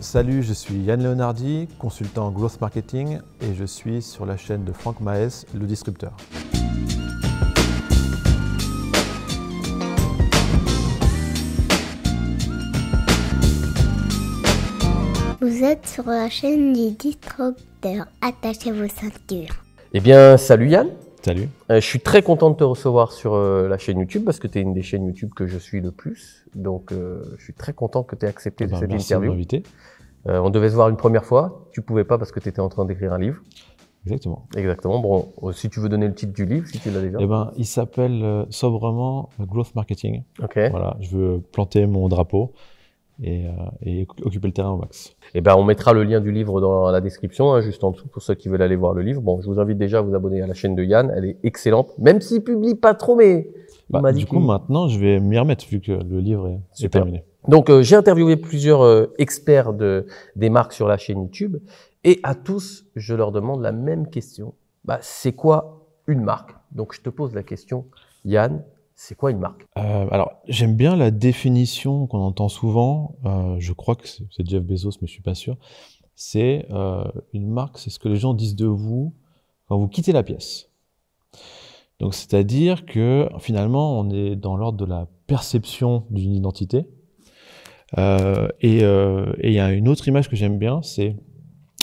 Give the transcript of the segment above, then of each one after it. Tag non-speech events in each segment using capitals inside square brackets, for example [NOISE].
Salut, je suis Yann Leonardi, consultant Growth Marketing et je suis sur la chaîne de Franck Maes, le disrupteur. Vous êtes sur la chaîne du disrupteur, attachez vos ceintures. Eh bien, salut Yann Salut. Euh, je suis très content de te recevoir sur euh, la chaîne YouTube parce que tu es une des chaînes YouTube que je suis le plus. Donc, euh, je suis très content que tu aies accepté eh ben, cette interview. on devait se voir une première fois. Tu pouvais pas parce que tu étais en train d'écrire un livre. Exactement. Exactement. Bon, si tu veux donner le titre du livre, si tu l'as déjà. Eh ben, il s'appelle sobrement Growth Marketing. Ok. Voilà, je veux planter mon drapeau et, euh, occuper le terrain au max. Et eh ben, on mettra le lien du livre dans la description, hein, juste en dessous, pour ceux qui veulent aller voir le livre. Bon, je vous invite déjà à vous abonner à la chaîne de Yann, elle est excellente, même s'il publie pas trop, mais il bah, m'a dit Du coup, maintenant, je vais m'y remettre, vu que le livre est, terminé. Donc, euh, j'ai interviewé plusieurs euh, experts de, des marques sur la chaîne YouTube, et à tous, je leur demande la même question. Bah, c'est quoi une marque Donc, je te pose la question, Yann, c'est quoi une marque euh, Alors, j'aime bien la définition qu'on entend souvent. Euh, je crois que c'est Jeff Bezos, mais je suis pas sûr. C'est euh, une marque, c'est ce que les gens disent de vous quand vous quittez la pièce. Donc, c'est-à-dire que finalement, on est dans l'ordre de la perception d'une identité. et il y a une autre image que j'aime bien, c'est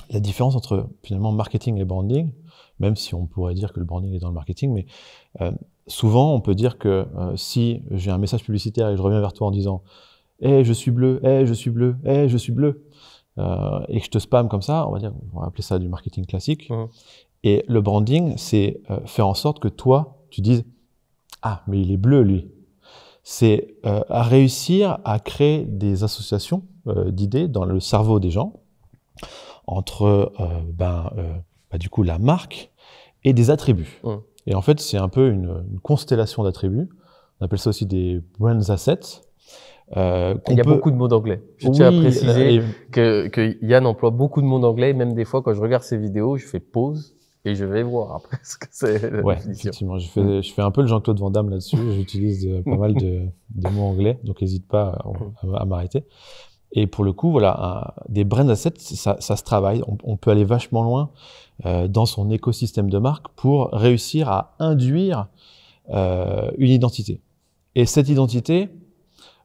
la différence entre finalement marketing et branding même si on pourrait dire que le branding est dans le marketing, mais euh, souvent on peut dire que euh, si j'ai un message publicitaire et je reviens vers toi en disant Eh, je suis bleu, eh, je suis bleu, eh, je suis bleu, euh, et que je te spamme comme ça, on va dire, on va appeler ça du marketing classique. Mmh. Et le branding, c'est faire en sorte que toi, tu dises Ah, mais il est bleu lui. C'est réussir à créer des associations d'idées dans le cerveau des gens entre ben, bah, du coup, la marque et des attributs. Hum. Et en fait, c'est un peu une, constellation d'attributs. On appelle ça aussi des brands assets. Euh, il y a beaucoup de mots d'anglais. Je tiens à préciser que, Yann emploie beaucoup de mots d'anglais. Même des fois, quand je regarde ses vidéos, je fais pause et je vais voir après [LAUGHS] ce que c'est. Ouais, effectivement. Hum. Je fais, un peu le Jean-Claude Van Damme là-dessus. [LAUGHS] J'utilise euh, pas mal de, mots anglais, donc n'hésite pas à hum. m'arrêter. Et pour le coup, voilà, des brand assets, ça, se travaille. On, peut aller vachement loin euh, dans son écosystème de marque pour réussir à induire euh, une identité. Et cette identité,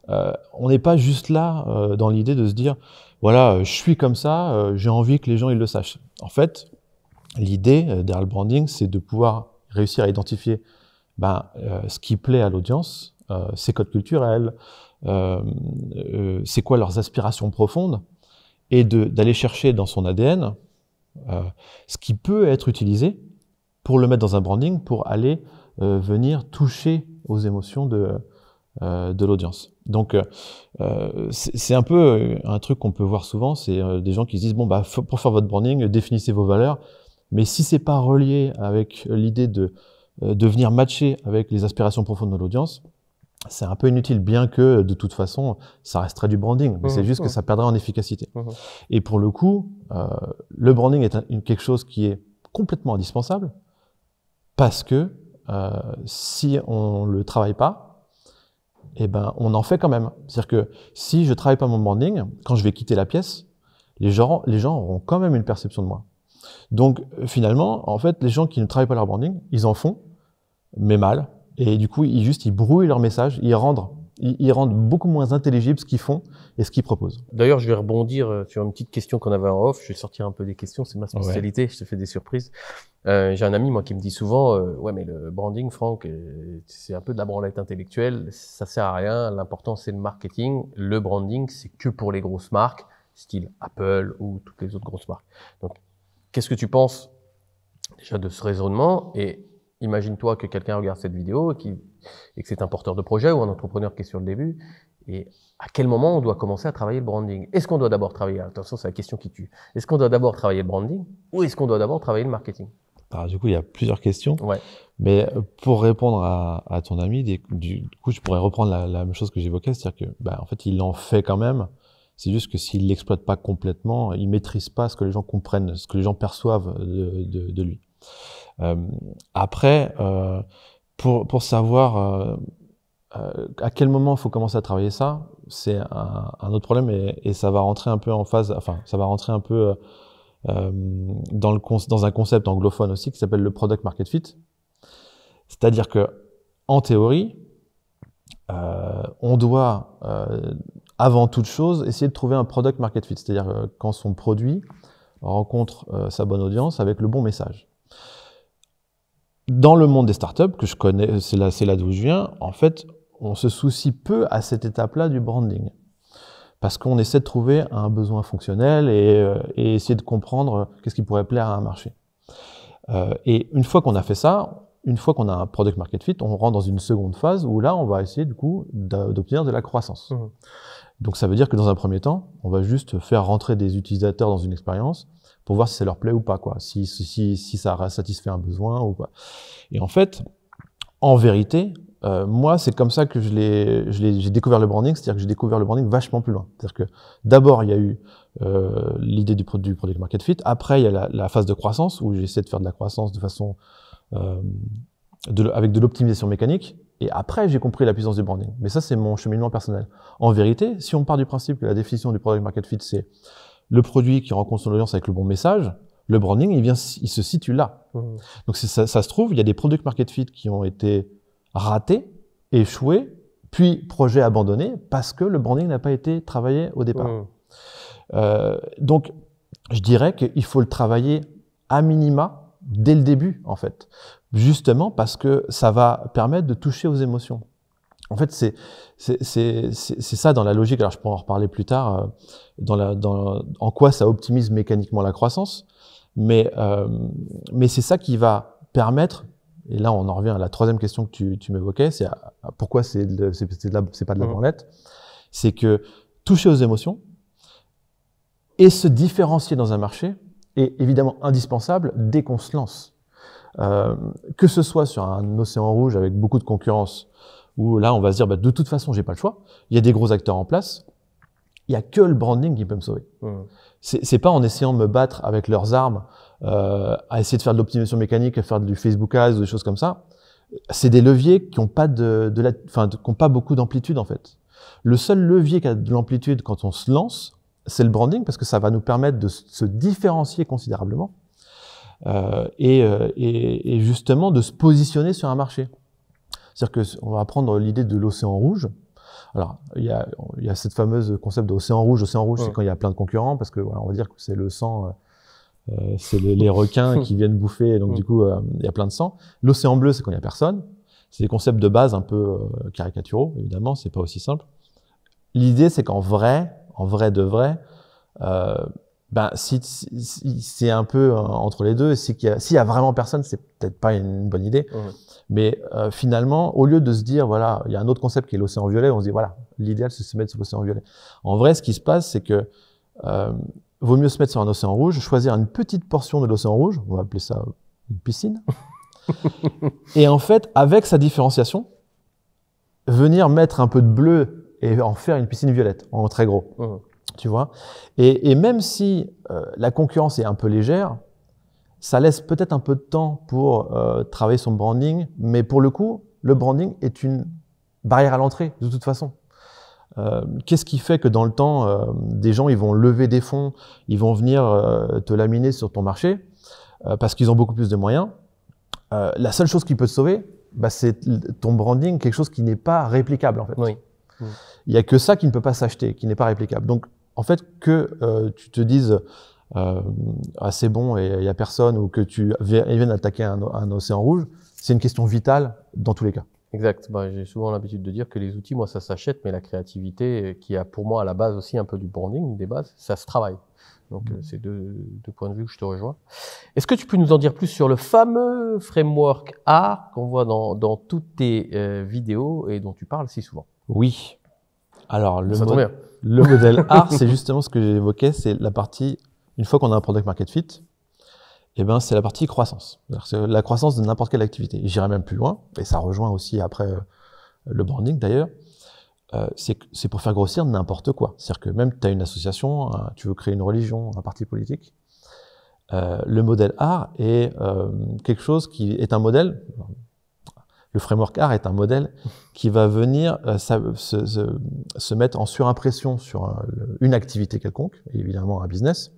euh, on n'est pas juste là dans l'idée de se dire, voilà, je suis comme ça, j'ai envie que les gens ils le sachent. En fait, l'idée derrière le branding, c'est de pouvoir réussir à identifier ben, ce qui plaît à l'audience, ses codes culturels, euh, euh, c'est quoi leurs aspirations profondes, et d'aller chercher dans son ADN euh, ce qui peut être utilisé pour le mettre dans un branding, pour aller venir toucher aux émotions de, de l'audience. Donc c'est un peu un truc qu'on peut voir souvent, c'est des gens qui se disent bon bah pour faire votre branding, définissez vos valeurs, mais si c'est pas relié avec l'idée de, de venir matcher avec les aspirations profondes de l'audience, c'est un peu inutile, bien que de toute façon, ça resterait du branding, mais c'est mmh, juste que mmh. ça perdrait en efficacité. Mmh. Et pour le coup, euh, le branding est quelque chose qui est complètement indispensable, parce que euh, si on le travaille pas, eh ben, on en fait quand même. C'est-à-dire que si je travaille pas mon branding, quand je vais quitter la pièce, les gens, les gens auront quand même une perception de moi. Donc finalement, en fait, les gens qui ne travaillent pas leur branding, ils en font, mais mal, et du coup, ils juste, ils brouillent leur message, ils rendent, ils, rendent beaucoup moins intelligible ce qu'ils font et ce qu'ils proposent. D'ailleurs, je vais rebondir euh, sur une petite question qu'on avait en off. Je vais sortir un peu des questions, c'est ma spécialité, je te fais des surprises. Euh, j'ai un ami, moi, qui me dit souvent, euh, ouais, mais le branding, Franck, c'est un peu de la branlette intellectuelle, ça sert à rien, l'important, c'est le marketing. Le branding, c'est que pour les grosses marques, style Apple ou toutes les autres grosses marques. Donc, qu'est-ce que tu penses déjà de ce raisonnement et imagine-toi que quelqu'un regarde cette vidéo et, que c'est un porteur de projet ou un entrepreneur qui est sur le début. Et à quel moment on doit commencer à travailler le branding Est-ce qu'on doit d'abord travailler Attention, c'est la question qui tue. Est-ce qu'on doit d'abord travailler le branding ou est-ce qu'on doit d'abord travailler le marketing bah, Du coup, il y a plusieurs questions. Ouais. Mais euh, pour répondre à, ton ami, du coup, je pourrais reprendre la, même chose que j'évoquais, c'est-à-dire que, bah, en fait, il en fait quand même. C'est juste que s'il l'exploite pas complètement, il maîtrise pas ce que les gens comprennent, ce que les gens perçoivent de lui. Euh, après, euh, pour, savoir euh, à quel moment il faut commencer à travailler ça, c'est un, autre problème et, ça va rentrer un peu en phase, enfin, ça va rentrer un peu dans, le, dans un concept anglophone aussi qui s'appelle le product market fit. C'est-à-dire que, en théorie, on doit, avant toute chose, essayer de trouver un product market fit. C'est-à-dire quand son produit rencontre sa bonne audience avec le bon message dans le monde des startups, que je connais, c'est là, c'est là d'où je viens, en fait, on se soucie peu à cette étape-là du branding. Parce qu'on essaie de trouver un besoin fonctionnel et, euh, et essayer de comprendre qu'est-ce qui pourrait plaire à un marché. Euh, et une fois qu'on a fait ça, une fois qu'on a un product market fit, on rentre dans une seconde phase où là, on va essayer du coup d'obtenir de la croissance. Mmh. Donc ça veut dire que dans un premier temps, on va juste faire rentrer des utilisateurs dans une expérience, pour voir si ça leur plaît ou pas, quoi, si, si, si ça satisfait un besoin ou pas. Et en fait, en vérité, euh, moi, c'est comme ça que je l'ai, j'ai découvert le branding, c'est-à-dire que j'ai découvert le branding vachement plus loin. C'est-à-dire que d'abord, il y a eu euh, l'idée du, produit product market fit. Après, il y a la, phase de croissance où j'essaie de faire de la croissance de façon euh, de, avec de l'optimisation mécanique. Et après, j'ai compris la puissance du branding. Mais ça, c'est mon cheminement personnel. En vérité, si on part du principe que la définition du product market fit, c'est le produit qui rencontre son audience avec le bon message, le branding, il, vient, il se situe là. Mmh. Donc ça, ça, se trouve, il y a des product market fit qui ont été ratés, échoués, puis projets abandonnés parce que le branding n'a pas été travaillé au départ. Mmh. Euh, donc, je dirais qu'il faut le travailler à minima dès le début, en fait, justement parce que ça va permettre de toucher aux émotions. En fait, c'est c'est ça dans la logique. Alors, je pourrais en reparler plus tard. Euh, dans, la, dans en quoi ça optimise mécaniquement la croissance, mais euh, mais c'est ça qui va permettre. Et là, on en revient à la troisième question que tu, tu m'évoquais, c'est euh, pourquoi c'est c'est pas de la mmh. branlette. C'est que toucher aux émotions et se différencier dans un marché est évidemment indispensable dès qu'on se lance. Euh, que ce soit sur un océan rouge avec beaucoup de concurrence, où là, on va se dire, bah, de toute façon, j'ai pas le choix. Il y a des gros acteurs en place. Il y a que le branding qui peut me sauver. Mmh. Ce C'est pas en essayant de me battre avec leurs armes, euh, à essayer de faire de l'optimisation mécanique, à faire du Facebook Ads ou des choses comme ça. C'est des leviers qui ont pas de, de la, fin, qui ont pas beaucoup d'amplitude en fait. Le seul levier qui a de l'amplitude quand on se lance, c'est le branding parce que ça va nous permettre de se différencier considérablement euh, euh, et justement de se positionner sur un marché. C'est-à-dire qu'on va prendre l'idée de l'océan rouge. Alors, il y a, il y cette fameuse concept d'océan rouge. Océan rouge, c'est quand il y a plein de concurrents, parce que voilà, on va dire que c'est le sang, euh, euh, c'est les, [LAUGHS] requins qui viennent bouffer, donc du coup, euh, il y a plein de sang. L'océan bleu, c'est quand il y a personne. C'est des concepts de base un peu caricaturaux, évidemment, c'est pas aussi simple. L'idée, c'est qu'en vrai, en vrai de vrai, ben, si, c'est un peu euh, entre les deux, c'est qu'il y a, s'il y a vraiment personne, c'est peut-être pas une bonne idée. Mais euh, finalement, au lieu de se dire, voilà, il y a un autre concept qui est l'océan violet, on se dit, voilà, l'idéal, c'est se mettre sur l'océan violet. En vrai, ce qui se passe, c'est que euh, vaut mieux se mettre sur un océan rouge, choisir une petite portion de l'océan rouge, on va appeler ça une piscine, [LAUGHS] et en fait, avec sa différenciation, venir mettre un peu de bleu et en faire une piscine violette, en très gros. Tu vois et, même si euh, la concurrence est un peu légère, ça laisse peut-être un peu de temps pour euh, travailler son branding, mais pour le coup, le branding est une barrière à l'entrée, de toute façon. Euh, qu'est-ce qui fait que dans le temps, des gens ils vont lever des fonds, ils vont venir te laminer sur ton marché parce qu'ils ont beaucoup plus de moyens La seule chose qui peut te sauver, bah, c'est ton branding, quelque chose qui n'est pas réplicable en fait. Oui. Il n'y a que ça qui ne peut pas s'acheter, qui n'est pas réplicable. Donc en fait, que euh, tu te dises euh, assez ah, bon et il n'y a personne ou que tu viennes attaquer un, océan rouge, c'est une question vitale dans tous les cas. Exact. Bah, j'ai souvent l'habitude de dire que les outils, moi, ça s'achète, mais la créativité, euh, qui a pour moi à la base aussi un peu du branding, des bases, ça se travaille. Donc, mmh. c'est deux, points de vue que je te rejoins. Est-ce que tu peux nous en dire plus sur le fameux framework A qu'on voit dans, toutes tes vidéos et dont tu parles si souvent Oui. Alors, le, modèle A, [LAUGHS] c'est justement ce que j'évoquais, c'est la partie, une fois qu'on a un product market fit, eh ben, c'est la partie croissance. La croissance de n'importe quelle activité. J'irai même plus loin, et ça rejoint aussi après euh, le branding d'ailleurs, euh, c'est pour faire grossir n'importe quoi. C'est-à-dire que même tu as une association, euh, tu veux créer une religion, un parti politique, le modèle art est quelque chose qui est un modèle, le framework art est un modèle qui va venir euh, se, mettre en surimpression sur euh, une activité quelconque, évidemment un business,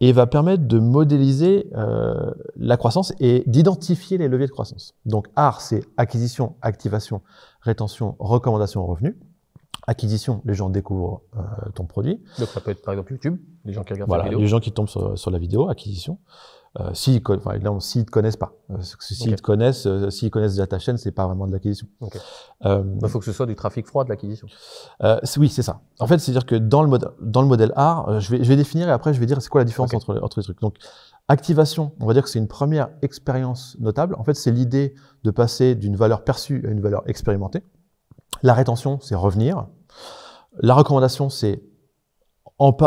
et va permettre de modéliser euh, la croissance et d'identifier les leviers de croissance. Donc art, c'est acquisition, activation, rétention, recommandation, revenu. Acquisition, les gens découvrent ton produit. Donc ça peut être par exemple YouTube, les gens qui regardent voilà, vidéo. Les gens qui tombent sur, sur la vidéo, acquisition. Euh, s'ils ne connaissent pas. Euh, s'ils connaissent, euh, s'ils connaissent déjà ta chaîne, c'est pas vraiment de l'acquisition. Il euh, bah, faut que ce soit du trafic froid de l'acquisition. oui, c'est ça. En fait, c'est-à-dire que dans le modèle, dans le modèle art, je vais, je vais définir et après je vais dire c'est quoi la différence entre, entre les trucs. Donc, activation, on va dire que c'est une première expérience notable. En fait, c'est l'idée de passer d'une valeur perçue à une valeur expérimentée. La rétention, c'est revenir. La recommandation, c'est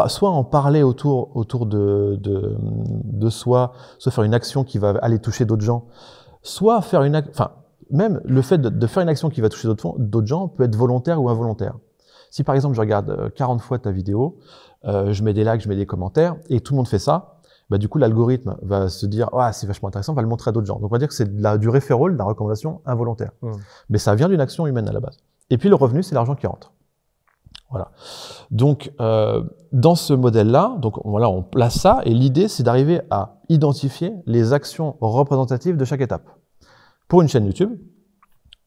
soit en parler autour, autour de, de, soi, soit faire une action qui va aller toucher d'autres gens, soit faire une enfin, même le fait de, faire une action qui va toucher d'autres gens peut être volontaire ou involontaire. Si par exemple je regarde 40 euh, fois ta vidéo, euh, je mets des likes, je mets des commentaires, et tout le monde fait ça, bah, du coup l'algorithme va se dire ah c'est vachement intéressant, va le montrer à d'autres gens. Donc on va dire que c'est du référol, de la recommandation involontaire, mmh. mais ça vient d'une action humaine à la base. Et puis le revenu, c'est l'argent qui rentre. Voilà. Donc, euh, dans ce modèle-là, donc voilà, on place ça, et l'idée, c'est d'arriver à identifier les actions représentatives de chaque étape. Pour une chaîne YouTube,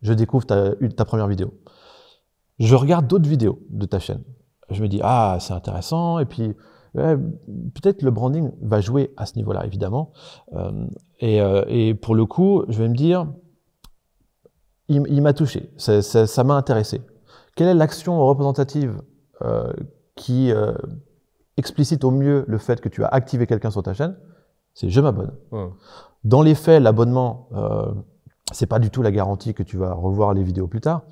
je découvre ta, première vidéo. Je regarde d'autres vidéos de ta chaîne. Je me dis, ah, c'est intéressant, et puis peut-être le branding va jouer à ce niveau-là, évidemment. Euh, euh, et, pour le coup, je vais me dire, il m'a touché, ça m'a intéressé. Quelle est l'action représentative euh, qui euh, explicite au mieux le fait que tu as activé quelqu'un sur ta chaîne C'est je m'abonne. Dans les faits, l'abonnement, euh, c'est pas du tout la garantie que tu vas revoir les vidéos plus tard.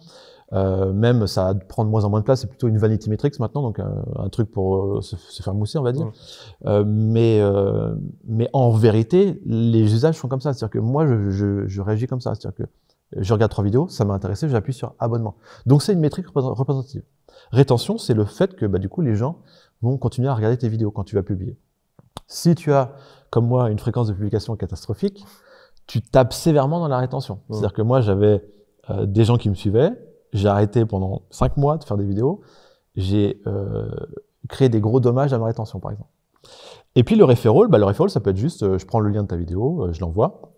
Euh, même ça prend de moins en moins de place, c'est plutôt une vanity metrics maintenant, donc un, truc pour se, faire mousser, on va dire. mais, en vérité, les usages sont comme ça, c'est-à-dire que moi, je, je réagis comme ça, cest dire que je regarde trois vidéos, ça m'a intéressé, j'appuie sur abonnement. Donc c'est une métrique représentative. Rétention, c'est le fait que bah, du coup les gens vont continuer à regarder tes vidéos quand tu vas publier. Si tu as, comme moi, une fréquence de publication catastrophique, tu tapes sévèrement dans la rétention. C'est-à-dire que moi, j'avais euh, des gens qui me suivaient, j'ai arrêté pendant cinq mois de faire des vidéos, j'ai euh, créé des gros dommages à ma rétention, par exemple. Et puis le referral, bah, le referral, ça peut être juste, euh, je prends le lien de ta vidéo, je l'envoie,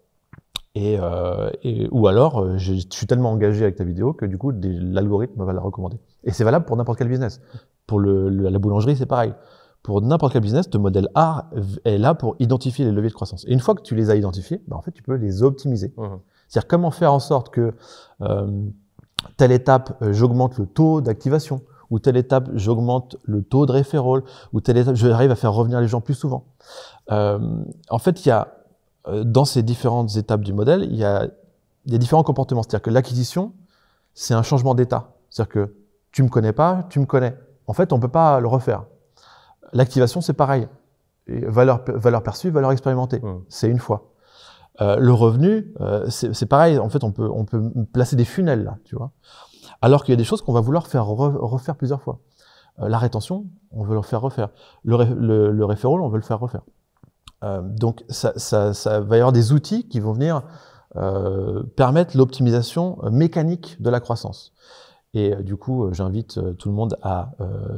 et, euh, ou alors, euh, je, suis tellement engagé avec ta vidéo que du coup, l'algorithme va la recommander. Et c'est valable pour n'importe quel business. Pour le, la boulangerie, c'est pareil. Pour n'importe quel business, le modèle A est là pour identifier les leviers de croissance. Et une fois que tu les as identifiés, bah, en fait, tu peux les optimiser. Mmh. C'est-à-dire comment faire en sorte que euh, telle étape, euh, j'augmente le taux d'activation, ou telle étape, j'augmente le taux de référol, ou telle étape, j'arrive à faire revenir les gens plus souvent. Euh, en fait, il y a euh, dans ces différentes étapes du modèle, il y a, il y a différents comportements. C'est-à-dire que l'acquisition, c'est un changement d'état. C'est-à-dire que tu me connais pas, tu me connais. En fait, on peut pas le refaire. L'activation, c'est pareil. valeur, valeur perçue, valeur expérimentée. Hmm. C'est une fois. Euh, le revenu, euh, c'est pareil. En fait, on peut, on peut placer des funnels là, tu vois. Alors qu'il y a des choses qu'on va vouloir faire refaire plusieurs fois. la rétention, on veut le faire refaire. Le, le, on veut le faire refaire. Euh, donc, ça, va y avoir des outils qui vont venir euh, permettre l'optimisation euh, mécanique de la croissance. Et du coup, j'invite tout le monde à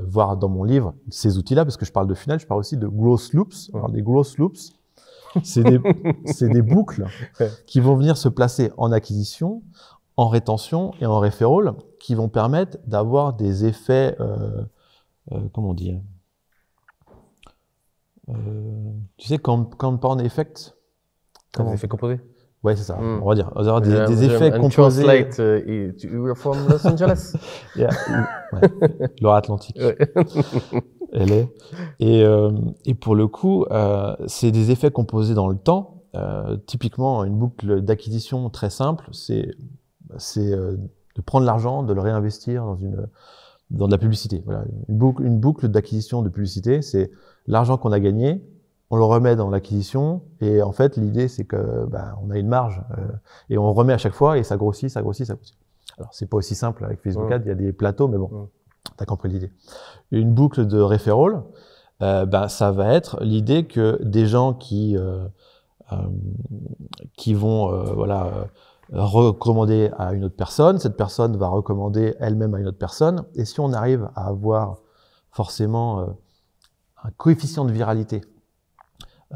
voir dans mon livre ces outils-là, parce que je parle de funnel, je parle aussi de growth loops. Alors, des growth loops, c'est des, [LAUGHS] boucles qui vont venir se placer en acquisition, en rétention et en referral, qui vont permettre d'avoir des effets, comment on dit, euh, tu sais, quand compound effect. Comment... Des effets composés Ouais, c'est ça. Hmm. On va dire, on des, effets composés. Translate, uh, from Los Angeles. [LAUGHS] yeah. Atlantique. [LAUGHS] Elle est. Euh, et, pour le coup, euh, c'est des effets composés dans le temps. typiquement, une boucle d'acquisition très simple, c'est c'est de prendre l'argent, de le réinvestir dans une dans de la publicité. Voilà, une boucle d'acquisition de publicité, c'est l'argent qu'on a gagné, on le remet dans l'acquisition et en fait l'idée c'est que ben, on a une marge euh, et on remet à chaque fois et ça grossit, ça grossit, ça grossit. Alors c'est pas aussi simple avec Facebook Ads, il y a des plateaux mais bon, tu as compris l'idée. Une boucle de referral, euh, ben, ça va être l'idée que des gens qui euh, qui vont voilà recommander à une autre personne, cette personne va recommander elle-même à une autre personne et si on arrive à avoir forcément un coefficient de viralité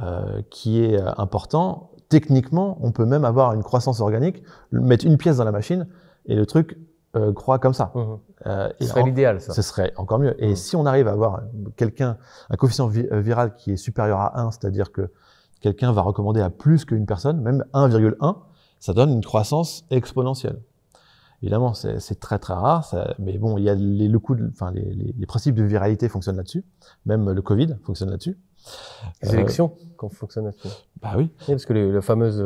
euh, qui est euh, important, techniquement, on peut même avoir une croissance organique, mettre une pièce dans la machine et le truc euh, croît comme ça. Mhm. Euh, ce serait l'idéal, ça. Ce serait encore mieux. Et mhm. si on arrive à avoir quelqu'un, un coefficient viral qui est supérieur à 1, c'est-à-dire que quelqu'un va recommander à plus qu'une personne, même 1,1, ça donne une croissance exponentielle. Évidemment, c'est très très rare, ça, mais bon, il y a les, le coup de, enfin, les, les, les, principes de viralité fonctionnent là-dessus. Même le Covid fonctionne là-dessus. Les euh, élections fonctionne là-dessus. Bah oui. parce que le la fameuse,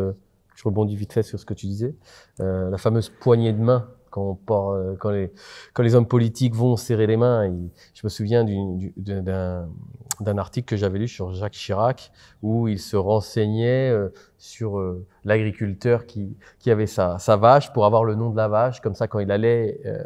je rebondis vite fait sur ce que tu disais, euh, la fameuse poignée de main quand, euh, quand, les, quand les hommes politiques vont serrer les mains. je me souviens d'un d'un article que j'avais lu sur Jacques Chirac, où il se renseignait euh, sur euh, l'agriculteur qui, avait sa, vache pour avoir le nom de la vache. Comme ça, quand il allait euh,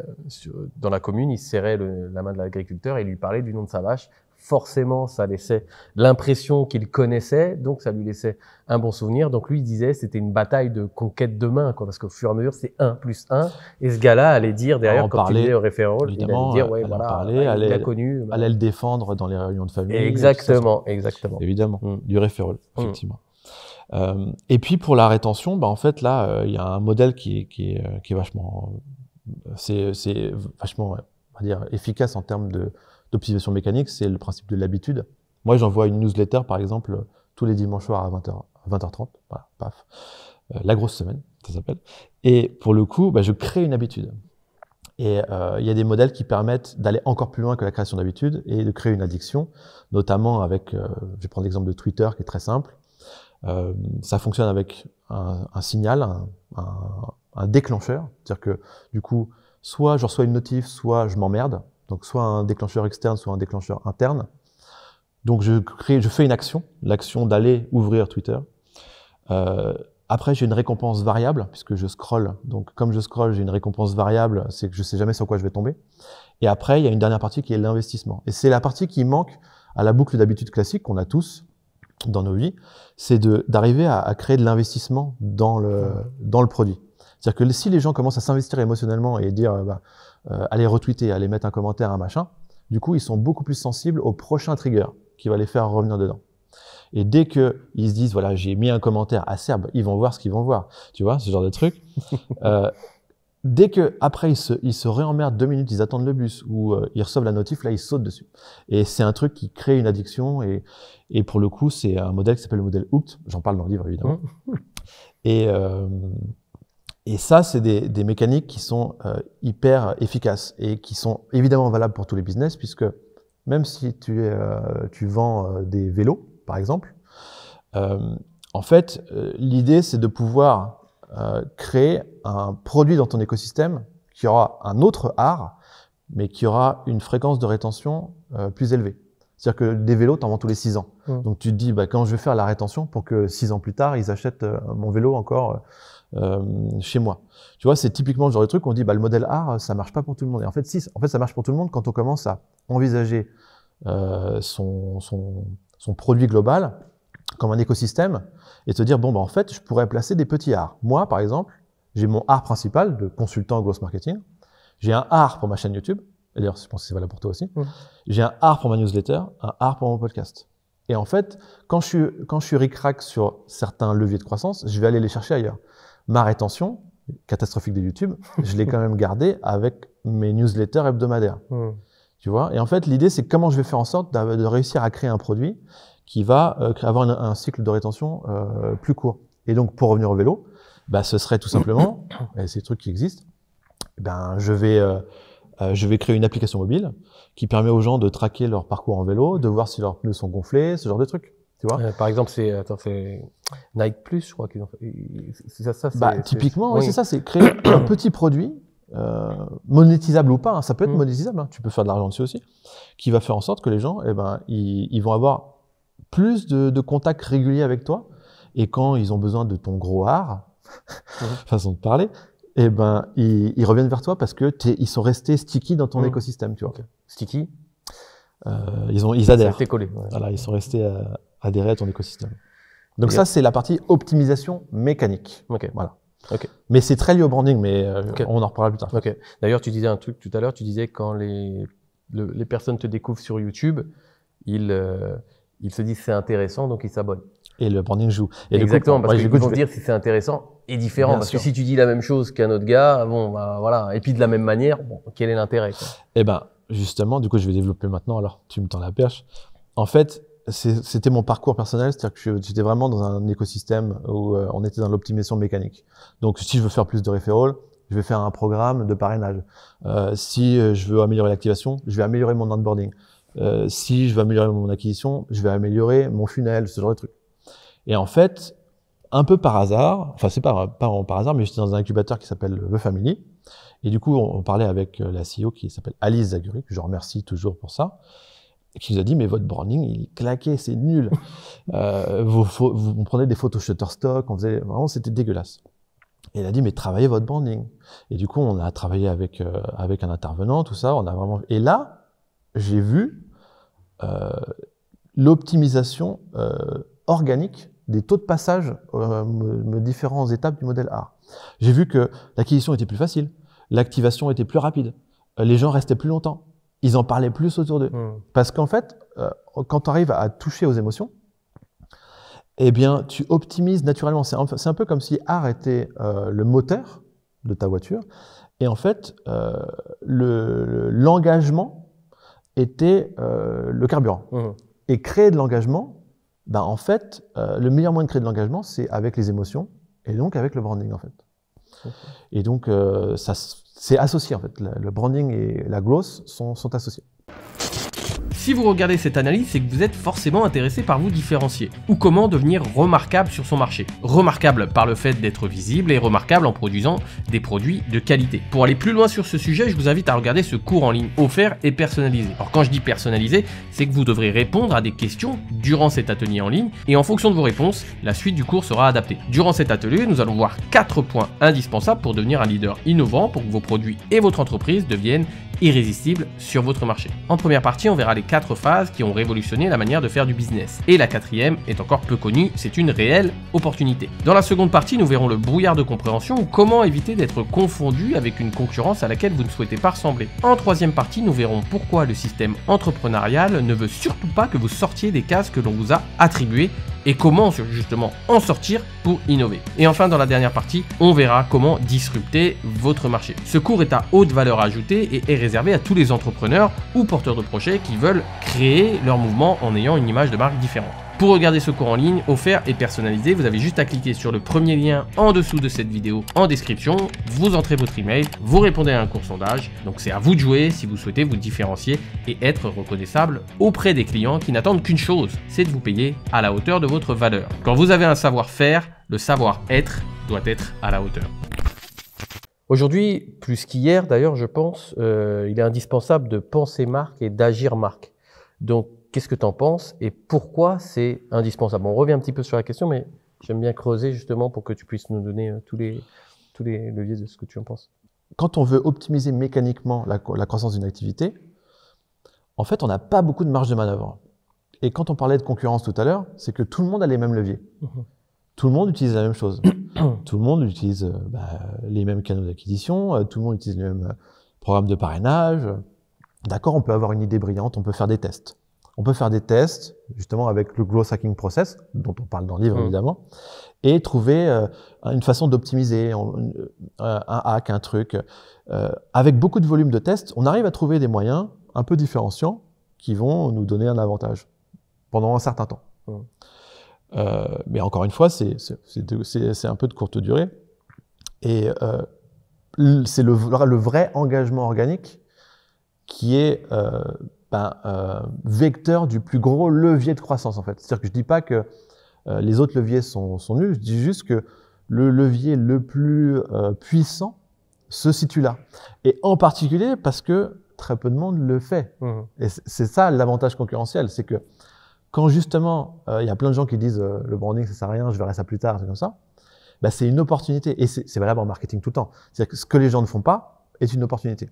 dans la commune, il serrait la main de l'agriculteur et lui parlait du nom de sa vache forcément, ça laissait l'impression qu'il connaissait, donc ça lui laissait un bon souvenir. Donc lui, il disait, c'était une bataille de conquête de main, quoi, parce qu'au fur et à mesure, c'est un plus 1. Et ce gars-là allait dire derrière, quand tu il au référent, il allait allait, le défendre dans les réunions de famille. Exactement, exactement. Évidemment, mm. du référent, mm. effectivement. Euh, et puis pour la rétention, bah en fait là, euh, il y a un modèle qui, qui, euh, qui est vachement, c'est vachement, on va dire, efficace en termes de, d'optimisation mécanique, c'est le principe de l'habitude. Moi, j'envoie une newsletter, par exemple, tous les dimanches soirs à 20h, 20h30. Voilà, paf. Euh, la grosse semaine, ça s'appelle. Et pour le coup, bah, je crée une habitude. Et euh, il y a des modèles qui permettent d'aller encore plus loin que la création d'habitude et de créer une addiction, notamment avec, euh, je vais prendre l'exemple de Twitter qui est très simple. ça fonctionne avec un, signal, un, un déclencheur. C'est-à-dire que du coup, soit je reçois une notif, soit je m'emmerde donc soit un déclencheur externe, soit un déclencheur interne. Donc je je fais une action, l'action d'aller ouvrir Twitter. Euh, après, j'ai une récompense variable puisque je scroll. Donc, comme je scroll, j'ai une récompense variable, c'est que je sais jamais sur quoi je vais tomber. Et après, il y a une dernière partie qui est l'investissement. Et c'est la partie qui manque à la boucle d'habitude classique qu'on a tous dans nos vies, c'est d'arriver à, à, créer de l'investissement dans le, dans le produit. C'est-à-dire que si les gens commencent à s'investir émotionnellement et dire, euh, bah, euh, allez retweeter, allez mettre un commentaire, un machin, du coup, ils sont beaucoup plus sensibles au prochain trigger qui va les faire revenir dedans. Et dès que ils se disent, voilà, j'ai mis un commentaire à Serbe, ils vont voir ce qu'ils vont voir. Tu vois, ce genre de truc. [LAUGHS] Euh, dès que après ils se, ils se réemmerdent deux minutes, ils attendent le bus ou ils reçoivent la notif, là ils sautent dessus. Et c'est un truc qui crée une addiction et, pour le coup c'est un modèle qui s'appelle le modèle Hooked. J'en parle dans le livre évidemment. et et ça, c'est des, des, mécaniques qui sont euh, hyper efficaces et qui sont évidemment valables pour tous les business, puisque même si tu, euh, tu vends euh, des vélos, par exemple, en fait, l'idée, c'est de pouvoir créer un produit dans ton écosystème qui aura un autre art, mais qui aura une fréquence de rétention plus élevée. C'est-à-dire que des vélos, tu en vends tous les 6 ans. Mmh. Donc tu te dis, bah, quand je vais faire la rétention pour que 6 ans plus tard, ils achètent mon vélo encore euh, chez moi. Tu vois, c'est typiquement le genre de truc on dit, bah, le modèle art, ça marche pas pour tout le monde. Et en fait, si, en fait, ça marche pour tout le monde quand on commence à envisager euh, son, son, son, produit global comme un écosystème et te dire, bon, bah, en fait, je pourrais placer des petits arts. Moi, par exemple, j'ai mon art principal de consultant en gross marketing. J'ai un art pour ma chaîne YouTube. d'ailleurs, je pense que c'est valable pour toi aussi. J'ai un art pour ma newsletter, un art pour mon podcast. Et en fait, quand je suis, quand je suis ric-rac sur certains leviers de croissance, je vais aller les chercher ailleurs. Ma rétention, catastrophique de YouTube, [LAUGHS] je l'ai quand même gardée avec mes newsletters hebdomadaires. Hmm. Tu vois Et en fait, l'idée, c'est comment je vais faire en sorte de réussir à créer un produit qui va euh, avoir un cycle de rétention euh, plus court. Et donc, pour revenir au vélo, bah, ce serait tout simplement, [COUGHS] et c'est des trucs qui existent, ben, je vais... Euh, je vais créer une application mobile qui permet aux gens de traquer leur parcours en vélo, de voir si leurs pneus sont gonflés, ce genre de trucs. Tu vois euh, Par exemple, c'est attends, c'est Nike Plus, je crois qu'ils ont C'est ça, ça bah, typiquement, oui, c'est ça, c'est créer un [COUGHS] petit produit euh, monétisable ou pas. Hein, ça peut être mm. monétisable. Hein. tu peux faire de l'argent dessus aussi, qui va faire en sorte que les gens, eh ben, ils, vont avoir plus de, de contacts réguliers avec toi. Et quand ils ont besoin de ton gros art, [LAUGHS] mm. façon de parler, eh ben, ils, ils, reviennent vers toi parce que ils sont restés sticky dans ton mm. écosystème, tu vois. Sticky. Euh, ils ont, ils adhérent. Collé, Voilà, ils sont restés euh, adhérer à ton écosystème. Donc ça, c'est la partie optimisation mécanique. Ok. Voilà. Ok. Mais c'est très lié au branding, mais euh, on en reparlera plus tard. Ok. D'ailleurs, tu disais un truc tout à l'heure, tu disais quand les, les personnes te découvrent sur YouTube, ils, euh, ils se disent c'est intéressant, donc ils s'abonnent. Et le branding joue. Exactement, parce qu'ils vont dire si c'est intéressant et différent. parce que si tu dis la même chose qu'un autre gars, bon, bah, voilà, et puis de la même manière, quel est l'intérêt Eh ben, justement, du coup, je vais développer maintenant. Alors, tu me tends la perche. En fait, c'était mon parcours personnel, c'est-à-dire que j'étais vraiment dans un écosystème où euh, on était dans l'optimisation mécanique. Donc, si je veux faire plus de referrals, je vais faire un programme de parrainage. Euh, si euh, je veux améliorer l'activation, je vais améliorer mon onboarding. Euh, si je veux améliorer mon acquisition, je vais améliorer mon funnel, ce genre de trucs. Et en fait, un peu par hasard, enfin c'est pas, pas par hasard, mais j'étais dans un incubateur qui s'appelle The Family. Et du coup, on, parlait avec la CEO qui s'appelle Alice Zaguri, que je remercie toujours pour ça qui nous a dit mais votre branding il claquait, c'est nul. [LAUGHS] Euh, vous, vous, prenez des photos Shutterstock, on faisait vraiment c'était dégueulasse. Et il a dit mais travaillez votre branding. Et du coup on a travaillé avec euh, avec un intervenant tout ça, on a vraiment et là j'ai vu euh, l'optimisation organique des taux de passage aux différentes étapes du modèle art. J'ai vu que l'acquisition était plus facile, l'activation était plus rapide, les gens restaient plus longtemps ils en parlaient plus autour d'eux. Hmm. Parce qu'en fait, euh, quand tu arrives à toucher aux émotions, eh bien, tu optimises naturellement. C'est un, un, peu comme si art était euh, le moteur de ta voiture, et en fait, euh, l'engagement était le carburant. Hmm. Et créer de l'engagement, ben en fait, le meilleur moyen de créer de l'engagement, c'est avec les émotions, et donc avec le branding, en fait. Et donc, ça c'est associé en fait. Le branding et la growth sont, sont associés. Si vous regardez cette analyse, c'est que vous êtes forcément intéressé par vous différencier, ou comment devenir remarquable sur son marché. Remarquable par le fait d'être visible et remarquable en produisant des produits de qualité. Pour aller plus loin sur ce sujet, je vous invite à regarder ce cours en ligne offert et personnalisé. Alors quand je dis personnalisé, c'est que vous devrez répondre à des questions durant cet atelier en ligne, et en fonction de vos réponses, la suite du cours sera adaptée. Durant cet atelier, nous allons voir 4 points indispensables pour devenir un leader innovant, pour que vos produits et votre entreprise deviennent irrésistible sur votre marché. En première partie, on verra les quatre phases qui ont révolutionné la manière de faire du business. Et la quatrième est encore peu connue, c'est une réelle opportunité. Dans la seconde partie, nous verrons le brouillard de compréhension ou comment éviter d'être confondu avec une concurrence à laquelle vous ne souhaitez pas ressembler. En troisième partie, nous verrons pourquoi le système entrepreneurial ne veut surtout pas que vous sortiez des cases que l'on vous a attribuées et comment justement en sortir pour innover. Et enfin, dans la dernière partie, on verra comment disrupter votre marché. Ce cours est à haute valeur ajoutée et est réservé à tous les entrepreneurs ou porteurs de projets qui veulent créer leur mouvement en ayant une image de marque différente. Pour regarder ce cours en ligne, offert et personnalisé, vous avez juste à cliquer sur le premier lien en dessous de cette vidéo en description, vous entrez votre email, vous répondez à un court sondage, donc c'est à vous de jouer si vous souhaitez vous différencier et être reconnaissable auprès des clients qui n'attendent qu'une chose, c'est de vous payer à la hauteur de votre valeur. Quand vous avez un savoir-faire, le savoir-être doit être à la hauteur. Aujourd'hui, plus qu'hier d'ailleurs, je pense, euh, il est indispensable de penser marque et d'agir marque. Donc Qu'est-ce que tu en penses et pourquoi c'est indispensable On revient un petit peu sur la question, mais j'aime bien creuser justement pour que tu puisses nous donner euh, tous les, tous les leviers de ce que tu en penses. Quand on veut optimiser mécaniquement la, croissance d'une activité, en fait, on n'a pas beaucoup de marge de manœuvre. Et quand on parlait de concurrence tout à l'heure, c'est que tout le monde a les mêmes leviers. Mhm. Tout le monde utilise la même chose. [COUGHS] tout le monde utilise euh, bah, les mêmes canaux d'acquisition, euh, tout le monde utilise le même programme de parrainage. D'accord, on peut avoir une idée brillante, on peut faire des tests. On peut faire des tests, justement avec le growth hacking process, dont on parle dans le livre mmh. évidemment, et trouver euh, une façon d'optimiser euh, un, hack, un truc. Euh, avec beaucoup de volume de tests, on arrive à trouver des moyens un peu différenciants qui vont nous donner un avantage pendant un certain temps. Mmh. mais encore une fois, c'est un peu de courte durée. Et c'est le, vrai engagement organique qui est ben, euh, vecteur du plus gros levier de croissance en fait. C'est-à-dire que je dis pas que euh, les autres leviers sont, sont, nuls, je dis juste que le levier le plus euh, puissant se situe là. Et en particulier parce que très peu de monde le fait. Mmh. Et c'est ça l'avantage concurrentiel, c'est que quand justement euh, il y a plein de gens qui disent le branding ça sert à rien, je verrai ça plus tard, c'est comme ça, bah, c'est une opportunité. Et c'est valable en marketing tout le temps. C'est-à-dire que ce que les gens ne font pas est une opportunité.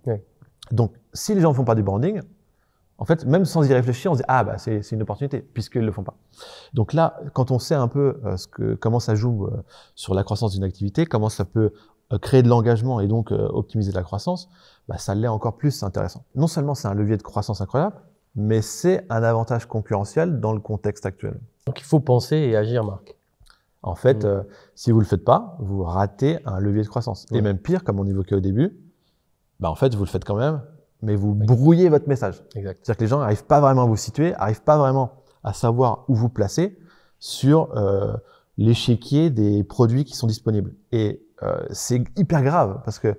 Donc si les gens ne font pas du branding, en fait, même sans y réfléchir, on se dit ah bah c'est une opportunité puisqu'ils le font pas. Donc là, quand on sait un peu euh, ce que comment ça joue euh, sur la croissance d'une activité, comment ça peut euh, créer de l'engagement et donc optimiser de la croissance, bah, ça l'est encore plus, intéressant. Non seulement c'est un levier de croissance incroyable, mais c'est un avantage concurrentiel dans le contexte actuel. Donc il faut penser et agir, Marc. En fait, mm. si vous le faites pas, vous ratez un levier de croissance. Et même pire, comme on évoquait au début, bah en fait vous le faites quand même, mais vous brouillez votre message. C'est-à-dire que les gens n'arrivent pas vraiment à vous situer, n'arrivent pas vraiment à savoir où vous placez sur euh, l'échiquier des produits qui sont disponibles. Et euh, c'est hyper grave parce que,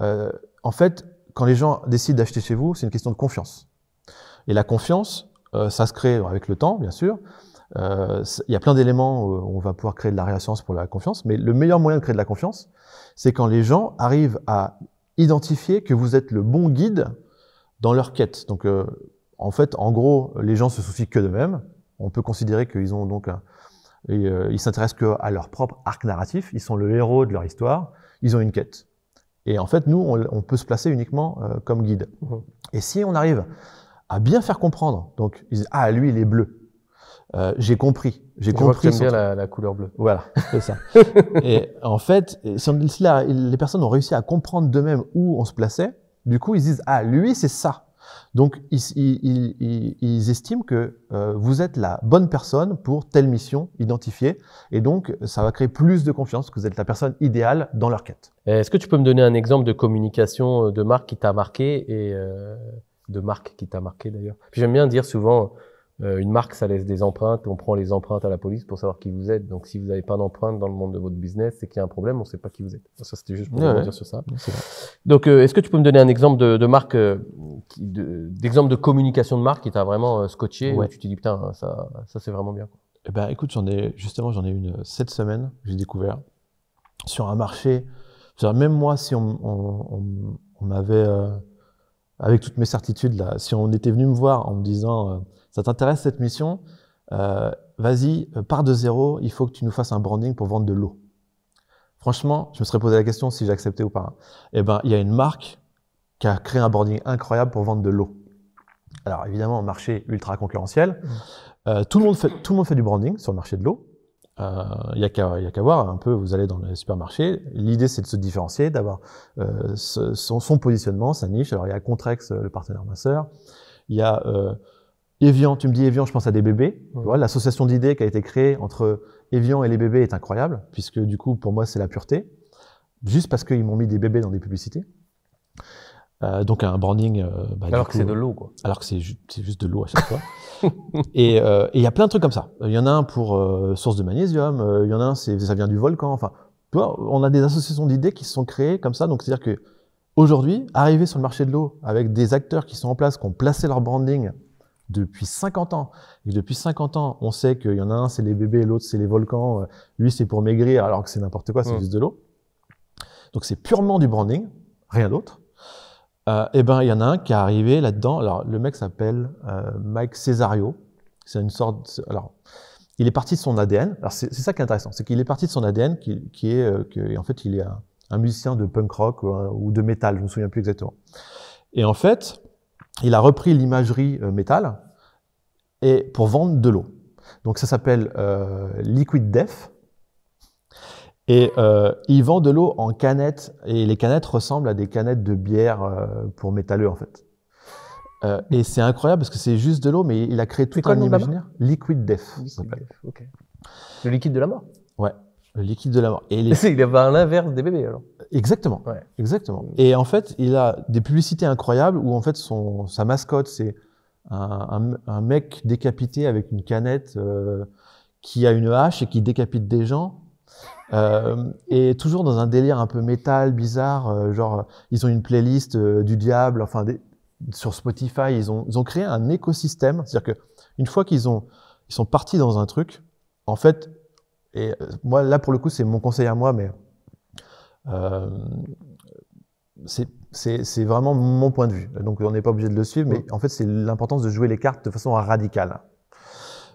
euh, en fait, quand les gens décident d'acheter chez vous, c'est une question de confiance. Et la confiance, euh, ça se crée avec le temps, bien sûr. Euh, il y a plein d'éléments où on va pouvoir créer de la réassurance pour la confiance, mais le meilleur moyen de créer de la confiance, c'est quand les gens arrivent à identifier que vous êtes le bon guide dans leur quête. Donc, euh, en fait, en gros, les gens se soucient que d'eux-mêmes. On peut considérer qu'ils ont donc, euh, ils s'intéressent qu'à leur propre arc narratif. Ils sont le héros de leur histoire. Ils ont une quête. Et en fait, nous, on, peut se placer uniquement euh, comme guide. Mmh. Et si on arrive à bien faire comprendre, donc, ils ah, lui, il est bleu. Euh, j'ai compris. J'ai compris. que bien la, couleur bleue. Voilà, c'est ça. [LAUGHS] et en fait, si les personnes ont réussi à comprendre d'eux-mêmes où on se plaçait, du coup, ils disent ah lui c'est ça. Donc ils, ils, estiment que euh, vous êtes la bonne personne pour telle mission identifiée, et donc ça va créer plus de confiance que vous êtes la personne idéale dans leur quête. Est-ce que tu peux me donner un exemple de communication euh, de marque qui t'a marqué et de marque qui t'a marqué d'ailleurs J'aime bien dire souvent euh, une marque, ça laisse des empreintes. On prend les empreintes à la police pour savoir qui vous êtes. Donc, si vous n'avez pas d'empreinte dans le monde de votre business, c'est qu'il y a un problème. On ne sait pas qui vous êtes. Ça, c'était juste pour ouais, dire sur ça. Donc, euh, est-ce que tu peux me donner un exemple de, marque, euh, d'exemple de, communication de marque qui t'a vraiment scotché ouais. Tu t'es dit putain, ça, ça c'est vraiment bien. Eh ben, écoute, j'en ai justement, j'en ai une cette semaine. J'ai découvert sur un marché. même moi, si on, on, avec toutes mes certitudes là, si on était venu me voir en me disant ça t'intéresse cette mission, euh, vas-y, euh, pars de zéro, il faut que tu nous fasses un branding pour vendre de l'eau. Franchement, je me serais posé la question si j'acceptais ou pas. Hein. Eh ben, il y a une marque qui a créé un branding incroyable pour vendre de l'eau. Alors évidemment, marché ultra concurrentiel. Mmh. Euh, tout, le monde fait, tout le monde fait du branding sur le marché de l'eau. Il n'y a qu'à voir un peu, vous allez dans les supermarchés. L'idée, c'est de se différencier, d'avoir son, son, positionnement, sa niche. Alors, il y a Contrex, le partenaire masseur. Il y a Evian, tu me dis Evian, je pense à des bébés. L'association d'idées qui a été créée entre Evian et les bébés est incroyable, puisque du coup, pour moi, c'est la pureté, juste parce qu'ils m'ont mis des bébés dans des publicités. Euh, donc un branding. Euh, bah, alors que c'est de l'eau, quoi. Alors que c'est juste de l'eau à chaque fois. [LAUGHS] Euh, et il y a plein de trucs comme ça. Il y en a un pour source de magnésium. Il y en a un, ça vient du volcan. Enfin, on a des associations d'idées qui se sont créées comme ça. Donc c'est-à-dire que aujourd'hui, arriver sur le marché de l'eau avec des acteurs qui sont en place, qui ont placé leur branding depuis 50 ans. Et depuis 50 ans, on sait qu'il y en a un, c'est les bébés, l'autre, c'est les volcans, euh, lui, c'est pour maigrir, alors que c'est n'importe quoi, c'est mm. juste de l'eau. Donc c'est purement du branding, rien d'autre. Euh, eh et ben il y en a un qui est arrivé là-dedans. Alors le mec s'appelle euh, Mike Cesario. C'est une sorte. Alors il est parti de son ADN. Alors c'est ça qui est intéressant, c'est qu'il est parti de son ADN qui, est en fait il est un, musicien de punk rock ou, de metal, je me souviens plus exactement. Et en fait il a repris l'imagerie euh, métal et pour vendre de l'eau. Donc ça s'appelle euh, Liquid Def. Et euh, il vend de l'eau en canettes, et les canettes ressemblent à des canettes de bière pour métalleux, en fait. et c'est incroyable parce que c'est juste de l'eau, mais il a créé tout un imaginaire. Liquid Def. Le liquide de la mort. Ouais, le liquide de la mort. Et [LAUGHS] il a l'inverse des bébés alors. Exactement. Exactement. Et en fait, il a des publicités incroyables où en fait son sa mascotte c'est un, un, un, mec décapité avec une canette euh, qui a une hache et qui décapite des gens. Euh, et toujours dans un délire un peu métal, bizarre, euh, genre ils ont une playlist euh, du diable, enfin des, sur Spotify, ils ont, ils ont créé un écosystème, c'est-à-dire que une fois qu'ils ont ils sont partis dans un truc, en fait, et moi là pour le coup c'est mon conseil à moi, mais euh, c'est vraiment mon point de vue. Donc on n'est pas obligé de le suivre, mais en fait c'est l'importance de jouer les cartes de façon radicale.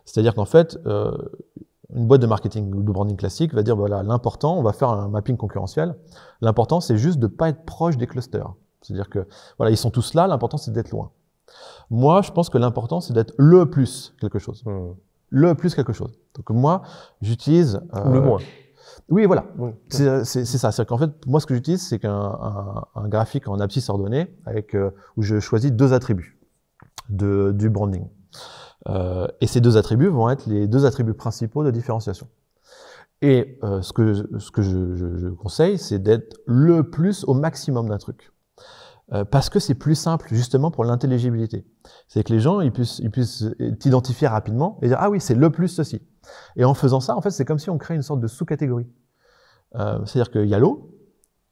C'est-à-dire qu'en fait, euh, une boîte de marketing ou de branding classique va dire voilà, l'important, on va faire un mapping concurrentiel. L'important, c'est juste de ne pas être proche des clusters. C'est-à-dire que voilà, ils sont tous là, l'important c'est d'être loin. Moi, je pense que l'important c'est d'être le plus quelque chose. Mmh. Le plus quelque chose. Donc moi, j'utilise euh, le moins. Oui, voilà. Euh, c'est ça. C'est qu'en fait, moi, ce que j'utilise, c'est qu'un graphique en abscisse ordonnée avec, euh, où je choisis deux attributs du branding. Euh, et ces deux attributs vont être les deux attributs principaux de différenciation. Et ce que, je, conseille, c'est d'être le plus au maximum d'un truc. parce que c'est plus simple justement pour l'intelligibilité. C'est que les gens ils puissent ils puissent t'identifier rapidement et dire ah oui c'est le plus ceci. Et en faisant ça, en fait, c'est comme si on crée une sorte de sous-catégorie. Euh, c'est-à-dire qu'il y a l'eau,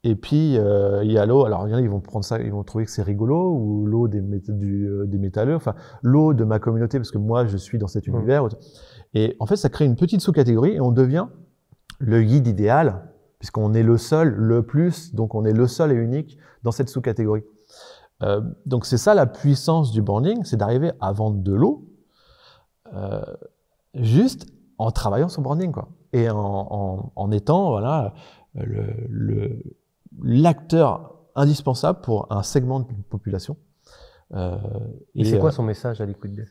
et puis euh, il y a l'eau. Alors ils vont prendre ça, ils vont trouver que c'est rigolo ou l'eau des, du, euh, des métalleux, enfin l'eau de ma communauté parce que moi je suis dans cet mmh. univers. Et en fait, ça crée une petite sous-catégorie et on devient le guide idéal puisqu'on est le seul, le plus, donc on est le seul et unique dans cette sous-catégorie. donc c'est ça la puissance du branding, c'est d'arriver à vendre de l'eau, juste en travaillant son branding, quoi. Et en, étant, voilà, euh, l'acteur le, indispensable pour un segment de population. Euh, et, c'est quoi euh, son message à l'écoute des?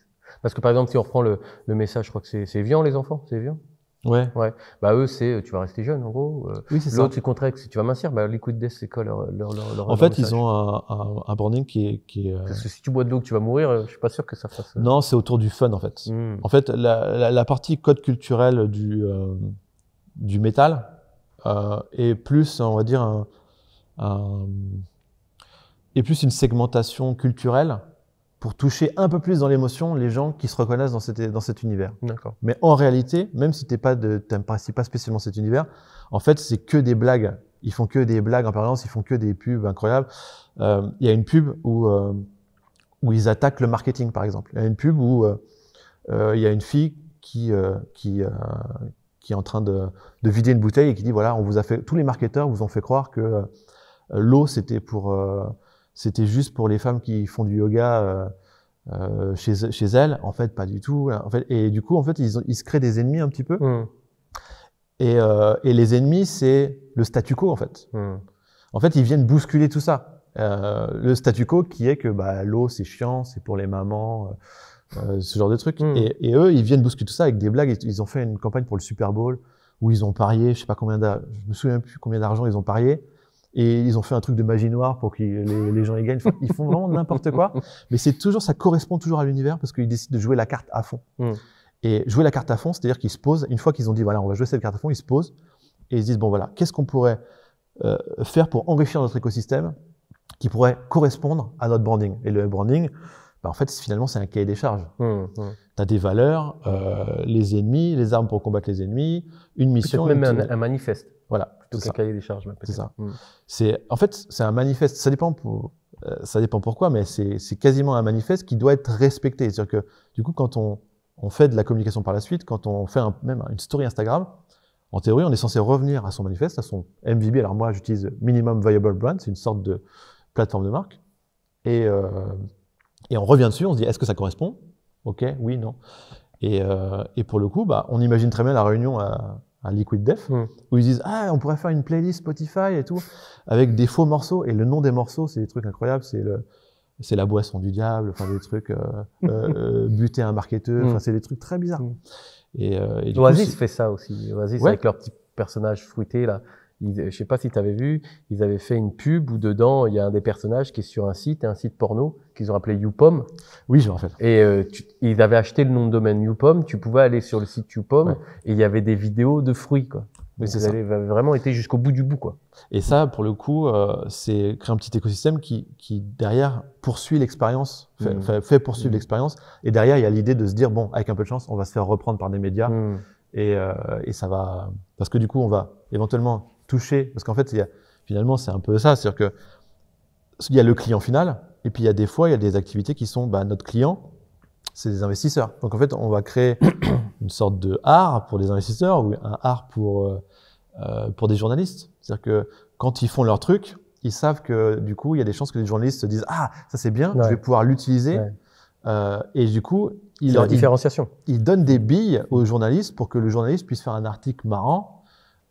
Parce que par exemple, si on reprend le, message, je crois que c'est Viens les enfants, c'est viens ». Ouais. Ouais. Bah eux c'est tu vas rester jeune en gros. Euh. Oui, c'est L'autre c'est contraire, si tu vas mincir, bah liquid death c'est quoi leur leur En fait, ils ont un, un, branding qui est qui est euh, Parce que si tu bois de l'eau que tu vas mourir, euh, je suis pas sûr que ça fasse Non, c'est autour du fun en fait. Hmm. En fait, la, la, partie code culturel du du métal euh, est plus on va dire un, un et plus une segmentation culturelle pour toucher un peu plus dans l'émotion les gens qui se reconnaissent dans, dans cet univers. D'accord. Mais en réalité, même si tu pas de, pas spécialement cet univers, en fait, c'est que des blagues. Ils font que des blagues en permanence, ils font que des pubs incroyables. Euh, il y a une pub où, euh, où ils attaquent le marketing, par exemple. Il y a une pub où euh, il y a une fille qui, qui, qui est en train de, de, vider une bouteille et qui dit voilà, on vous a fait, tous les marketeurs vous ont fait croire que l'eau c'était pour c'était juste pour les femmes qui font du yoga euh, euh, chez, chez elles. En fait, pas du tout. En fait, et du coup, en fait, ils, ils se créent des ennemis un petit peu. Hmm. Et, euh, et, les ennemis, c'est le statu quo, en fait. Hmm. En fait, ils viennent bousculer tout ça. le statu quo qui est que bah, l'eau, c'est chiant, c'est pour les mamans, ce genre de truc. Hmm. Et, eux, ils viennent bousculer tout ça avec des blagues. Ils, ont fait une campagne pour le Super Bowl où ils ont parié, je sais pas combien, je me souviens plus combien d'argent ils ont parié et ils ont fait un truc de magie noire pour que les, gens y gagnent. ils font vraiment n'importe quoi, [LAUGHS] mais c'est toujours, ça correspond toujours à l'univers parce qu'ils décident de jouer la carte à fond. Hmm. Et jouer la carte à fond, c'est-à-dire qu'ils se posent, une fois qu'ils ont dit voilà, on va jouer cette carte à fond, ils se posent et ils se disent bon voilà, qu'est-ce qu'on pourrait euh, faire pour enrichir notre écosystème qui pourrait correspondre à notre branding. Et le branding, bah, en fait, finalement, c'est un cahier des charges. Hmm, hmm. Tu as des valeurs, euh, les ennemis, les armes pour combattre les ennemis, une mission. même un, un, manifeste. Voilà c'est un cahier des charges, C'est ça. Mm. C'est, en fait, c'est un manifeste. Ça dépend pour, euh, ça dépend pourquoi, mais c'est quasiment un manifeste qui doit être respecté. C'est-à-dire que, du coup, quand on, fait de la communication par la suite, quand on fait même une story Instagram, en théorie, on est censé revenir à son manifeste, à son MVB. Alors moi, j'utilise Minimum Viable Brand, c'est une sorte de plateforme de marque. Et, euh, on revient dessus, on se dit, est-ce que ça correspond Ok, oui, non. Et, euh, pour le coup, bah, on imagine très bien la réunion à, un Liquid Def, hmm. où ils disent Ah, on pourrait faire une playlist Spotify et tout, avec des faux morceaux. Et le nom des morceaux, c'est des trucs incroyables. C'est le. C'est la boisson du diable, enfin des trucs, euh, [LAUGHS] euh, euh buter un marketeur, hmm. enfin c'est des trucs très bizarres. Hmm. Et, euh, et Oasis coup, fait ça aussi. Oasis avec leur petit personnage fruité là. Je ne sais pas si tu avais vu, ils avaient fait une pub où dedans, il y a un des personnages qui est sur un site, un site porno, qu'ils ont appelé YouPom. Oui, je me rappelle. Et euh, ils avaient acheté le nom de domaine YouPom, tu pouvais aller sur le site YouPom et il y avait des vidéos de fruits, quoi. Mais ça avait vraiment été jusqu'au bout du bout, quoi. Et ça, pour le coup, euh, c'est créer un petit écosystème qui, derrière, poursuit l'expérience, fait, hmm. poursuivre hmm. l'expérience. Et derrière, il y a l'idée de se dire, bon, avec un peu de chance, on va se faire reprendre par des médias. Hmm. Euh, et, ça va... Parce que du coup, on va éventuellement toucher, parce qu'en fait, il finalement, c'est un peu ça, c'est-à-dire que y a le client final, et puis il y a des fois, il y a des activités qui sont bah, notre client, c'est des investisseurs. Donc en fait, on va créer [COUGHS] une sorte de art pour des investisseurs ou un art pour euh, euh, pour des journalistes. C'est-à-dire que quand ils font leur truc, ils savent que du coup, il y a des chances que les journalistes se disent ah ça c'est bien, je vais pouvoir l'utiliser. Euh, et du coup, ils, leur, différenciation. ils donnent des billes aux journalistes pour que le journaliste puisse faire un article marrant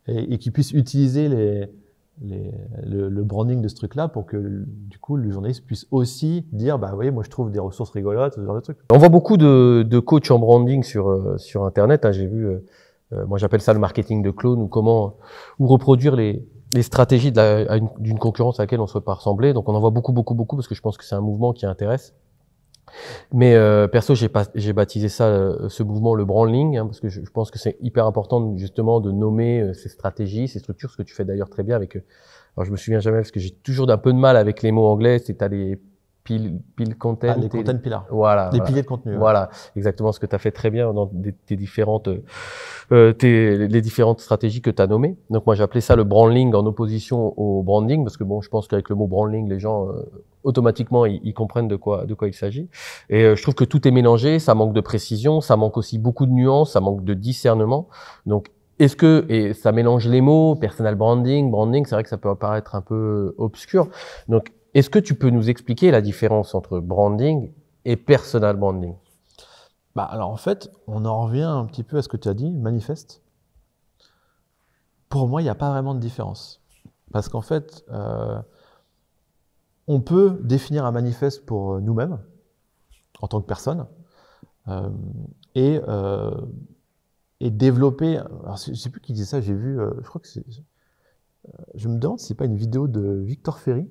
et, et qui puisse utiliser les, les, le, branding de ce truc-là pour que du coup le journaliste puisse aussi dire bah voyez, moi je trouve des ressources rigolotes ce genre de truc. On voit beaucoup de, de coachs en branding sur euh, sur internet. Hein. J'ai vu, euh, euh, moi j'appelle ça le marketing de clone ou comment ou reproduire les les stratégies d'une concurrence à laquelle on ne souhaite pas ressembler. Donc on en voit beaucoup beaucoup beaucoup parce que je pense que c'est un mouvement qui intéresse. Mais euh, perso, j'ai, pas, j'ai baptisé ça, euh, ce mouvement, le branding, hein, parce que je, pense que c'est hyper important justement de nommer euh, ces stratégies, ces structures, ce que tu fais d'ailleurs très bien avec. alors je me souviens jamais parce que j'ai toujours un peu de mal avec les mots anglais. C'est à pile, pile content. Ah, des hein. Voilà. Des piliers de contenu. Hein. Voilà, exactement ce que tu as fait très bien dans tes différentes, euh, euh, tes, les différentes stratégies que tu as nommées. Donc moi j'appelais ça le branding en opposition au branding parce que bon, je pense qu'avec le mot branding, les gens euh, automatiquement ils, comprennent de quoi de quoi il s'agit. Et je trouve que tout est mélangé, ça manque de précision, ça manque aussi beaucoup de nuances, ça manque de discernement. Donc est-ce que, et ça mélange les mots, personal branding, branding, c'est vrai que ça peut apparaître un peu obscur. Donc, est-ce que tu peux nous expliquer la différence entre branding et personal branding bah, Alors en fait, on en revient un petit peu à ce que tu as dit, manifeste. Pour moi, il n'y a pas vraiment de différence. Parce qu'en fait, euh, on peut définir un manifeste pour euh, nous-mêmes, en tant que personne, euh, et, et, développer. je ne sais plus qui disait ça, j'ai vu, je crois que Je me demande si ce n'est pas une vidéo de Victor Ferry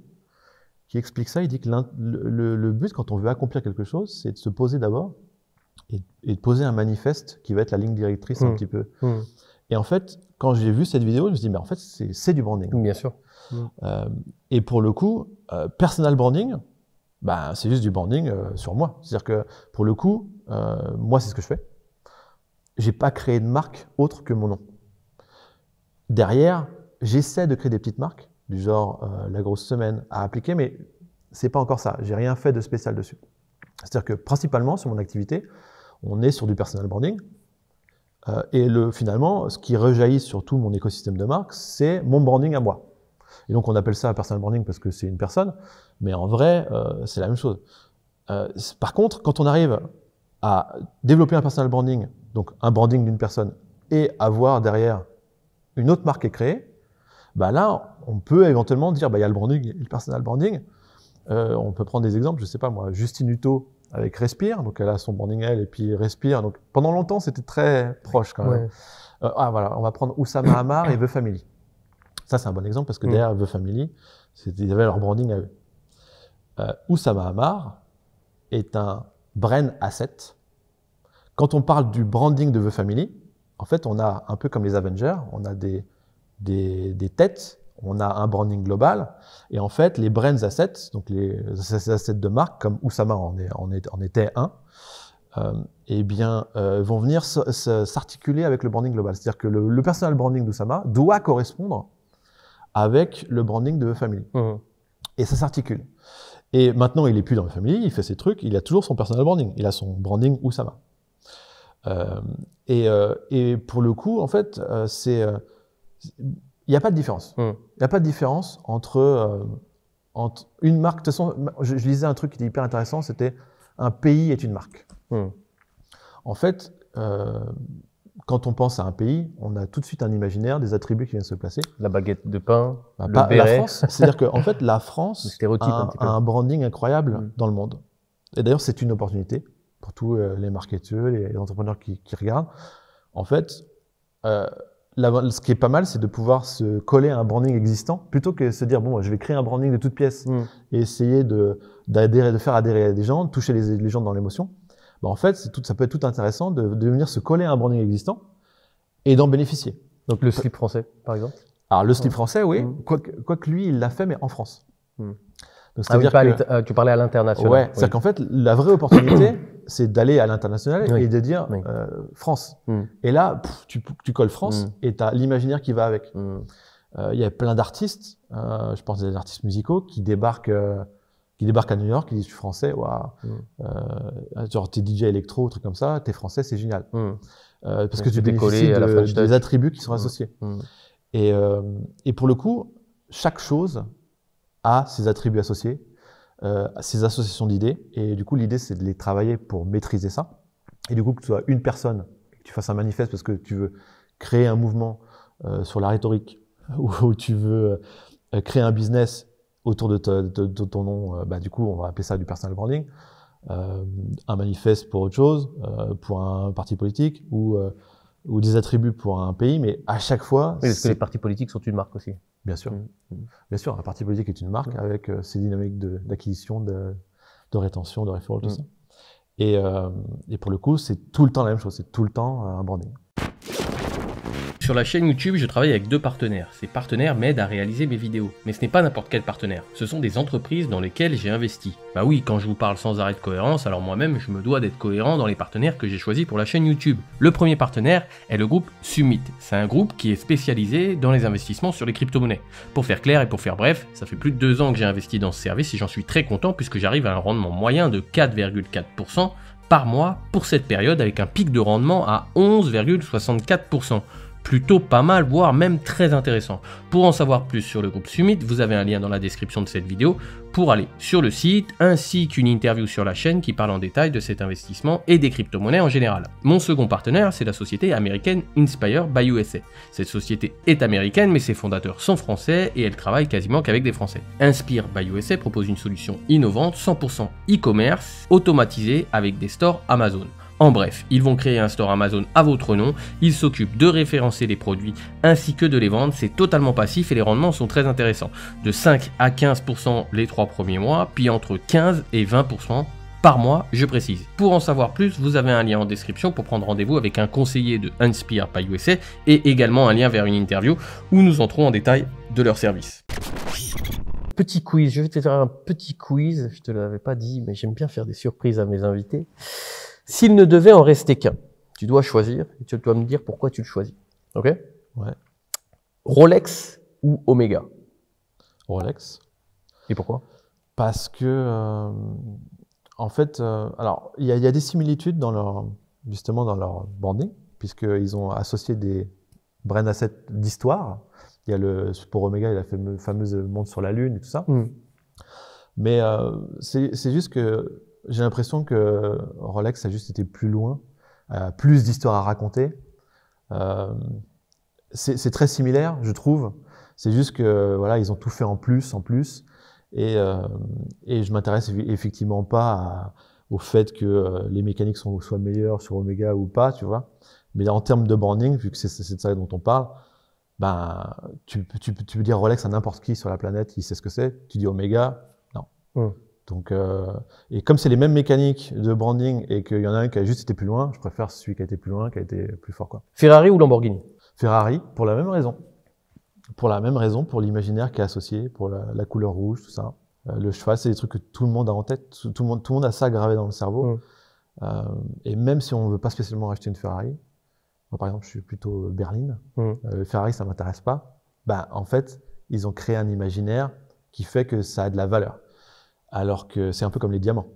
explique ça. Il dit que le, but, quand on veut accomplir quelque chose, c'est de se poser d'abord et, de poser un manifeste qui va être la ligne directrice un hmm. petit peu. Hmm. Et en fait, quand j'ai vu cette vidéo, je me suis dit, mais en fait, c'est du branding. Bien sûr. Hmm. Euh, et pour le coup, euh, personal branding, bah, c'est juste du branding euh, sur moi. C'est-à-dire que pour le coup, moi, c'est ce que je fais. Je n'ai pas créé de marque autre que mon nom. Derrière, j'essaie de créer des petites marques du genre euh, la grosse semaine à appliquer, mais c'est pas encore ça. J'ai rien fait de spécial dessus. C'est-à-dire que principalement sur mon activité, on est sur du personal branding. Euh, et le, finalement, ce qui rejaillit sur tout mon écosystème de marque, c'est mon branding à moi. Et donc on appelle ça un personal branding parce que c'est une personne, mais en vrai, euh, c'est la même chose. par contre, quand on arrive à développer un personal branding, donc un branding d'une personne, et avoir derrière une autre marque est créée, bah là, on peut éventuellement dire, bah, il y a le branding le personal branding. Euh, on peut prendre des exemples, je ne sais pas moi, Justine Hutto avec Respire, donc elle a son branding elle et puis Respire. Donc pendant longtemps, c'était très proche quand même. Euh, ah voilà, on va prendre Oussama [COUGHS] Hamar et The Family. Ça, c'est un bon exemple parce que mm. derrière The Family, ils avaient leur branding à eux. Euh, Oussama Hamar est un brand asset. Quand on parle du branding de The Family, en fait, on a un peu comme les Avengers, on a des, des, têtes, on a un branding global, et en fait, les brands assets, donc les [LAUGHS] assets de marque, comme Oussama en, en, était un, euh, eh bien, euh, vont venir s'articuler avec le branding global. C'est-à-dire que le, personnel personal branding d'Oussama doit correspondre avec le branding de la Family. Mmh. Et ça s'articule. Et maintenant, il n'est plus dans la Family, il fait ses trucs, il a toujours son personal branding. Il a son branding Oussama. Euh, et, pour le coup, en fait, c'est il n'y a pas de différence. Mm. Il y n'y a pas de différence entre, euh, entre une marque. De toute façon, je, lisais un truc qui était hyper intéressant c'était un pays est une marque. Mm. En fait, euh, quand on pense à un pays, on a tout de suite un imaginaire, des attributs qui viennent se placer. La baguette de pain, bah, le béret. la France. C'est-à-dire qu'en en fait, la [LAUGHS] France a, un, branding incroyable mm. dans le monde. Et d'ailleurs, c'est une opportunité pour tous euh, les marketeurs, les entrepreneurs qui, regardent. En fait, ce qui est pas mal, c'est de pouvoir se coller à un branding existant plutôt que de se dire bon, bah, je vais créer un branding de toutes pièces mm. et essayer de, d'adhérer, de faire adhérer à des gens, de toucher les, gens dans l'émotion. Bah, en fait, ça peut être tout intéressant de, venir se coller à un branding existant et d'en bénéficier. Donc le slip français, par exemple. Alors le slip mm. français, oui. Mm. Quoique, lui, il l'a fait, mais en France. Donc, ah que, euh, tu parlais à l'international. Ouais, c'est-à-dire qu'en fait, la vraie opportunité, [COUGHS] c'est d'aller à l'international et de dire euh, France. Hmm. Et là, tu, colles France hmm. et tu as l'imaginaire qui va avec. Hmm. Euh, il y a plein d'artistes, euh, je pense des artistes musicaux, qui débarquent, qui débarquent à New York, qui disent Je suis français, waouh. Ah, genre, es DJ électro, truc comme ça, es français, c'est génial. parce que tu bénéficies de, des attributs qui sont associés. Et, et pour le coup, chaque chose a ses attributs associés euh, ces associations d'idées. Et du coup, l'idée, c'est de les travailler pour maîtriser ça. Et du coup, que tu sois une personne, que tu fasses un manifeste parce que tu veux créer un mouvement euh, sur la rhétorique [LAUGHS] ou, tu veux euh, créer un business autour de, ton nom, bah, du coup, on va appeler ça du personal branding. un manifeste pour autre chose, pour un parti politique ou ou des attributs pour un pays, mais à chaque fois. Oui, parce que les partis politiques sont une marque aussi. Bien sûr. Mm. Bien sûr, un parti politique est une marque mm. avec ses euh, dynamiques d'acquisition, de, de, rétention, de référence, tout mm. ça. Et, euh, et, pour le coup, c'est tout le temps la même chose, c'est tout le temps euh, un branding. Sur la chaîne YouTube, je travaille avec deux partenaires. Ces partenaires m'aident à réaliser mes vidéos. Mais ce n'est pas n'importe quel partenaire. Ce sont des entreprises dans lesquelles j'ai investi. Bah oui, quand je vous parle sans arrêt de cohérence, alors moi-même, je me dois d'être cohérent dans les partenaires que j'ai choisis pour la chaîne YouTube. Le premier partenaire est le groupe Summit. C'est un groupe qui est spécialisé dans les investissements sur les crypto-monnaies. Pour faire clair et pour faire bref, ça fait plus de deux ans que j'ai investi dans ce service et j'en suis très content puisque j'arrive à un rendement moyen de 4,4% par mois pour cette période avec un pic de rendement à 11,64% plutôt pas mal, voire même très intéressant. Pour en savoir plus sur le groupe Summit, vous avez un lien dans la description de cette vidéo pour aller sur le site, ainsi qu'une interview sur la chaîne qui parle en détail de cet investissement et des crypto-monnaies en général. Mon second partenaire, c'est la société américaine Inspire by USA. Cette société est américaine, mais ses fondateurs sont français et elle travaille quasiment qu'avec des Français. Inspire by USA propose une solution innovante, 100% e-commerce, automatisée avec des stores Amazon. En bref, ils vont créer un store Amazon à votre nom, ils s'occupent de référencer les produits ainsi que de les vendre, c'est totalement passif et les rendements sont très intéressants. De 5 à 15% les trois premiers mois, puis entre 15 et 20% par mois, je précise. Pour en savoir plus, vous avez un lien en description pour prendre rendez-vous avec un conseiller de Inspire by USA et également un lien vers une interview où nous entrons en détail de leur service. Petit quiz, je vais te faire un petit quiz, je te l'avais pas dit, mais j'aime bien faire des surprises à mes invités. S'il ne devait en rester qu'un, tu dois choisir et tu dois me dire pourquoi tu le choisis. Ok Ouais. Rolex ou Omega Rolex. Et pourquoi Parce que, euh, en fait, euh, alors, il y, a des similitudes dans leur, justement, dans leur puisque puisqu'ils ont associé des brain assets d'histoire. Il y a le, pour Omega, il a la fameuse, fameuse Monde sur la Lune et tout ça. Hmm. Mais euh, c'est juste que j'ai l'impression que Rolex a juste été plus loin, plus d'histoires à raconter. Euh, c'est très similaire, je trouve. C'est juste que voilà, ils ont tout fait en plus, en plus. Et, euh, et je m'intéresse effectivement pas au fait que euh, les mécaniques sont, soient meilleures sur Omega ou pas, tu vois. Mais en termes de branding, vu que c'est de ça dont on parle, ben, tu, tu, tu peux dire Rolex à n'importe qui sur la planète, il sait ce que c'est. Tu dis Omega, non. Hum. Donc, euh, et comme c'est les mêmes mécaniques de branding et qu'il y en a un qui a juste été plus loin, je préfère celui qui a été plus loin, qui a été plus fort. Quoi. Ferrari ou Lamborghini Ferrari, pour la même raison. Pour la même raison, pour l'imaginaire qui est associé, pour la, couleur rouge, tout ça. Euh, le cheval, c'est des trucs que tout le monde a en tête, tout, le, monde, tout le monde a ça gravé dans le cerveau. Mmh. Euh, et même si on ne veut pas spécialement acheter une Ferrari, par exemple, je suis plutôt berline, mmh. euh, le Ferrari, ça ne m'intéresse pas. Bah, en fait, ils ont créé un imaginaire qui fait que ça a de la valeur alors que c'est un peu comme les diamants.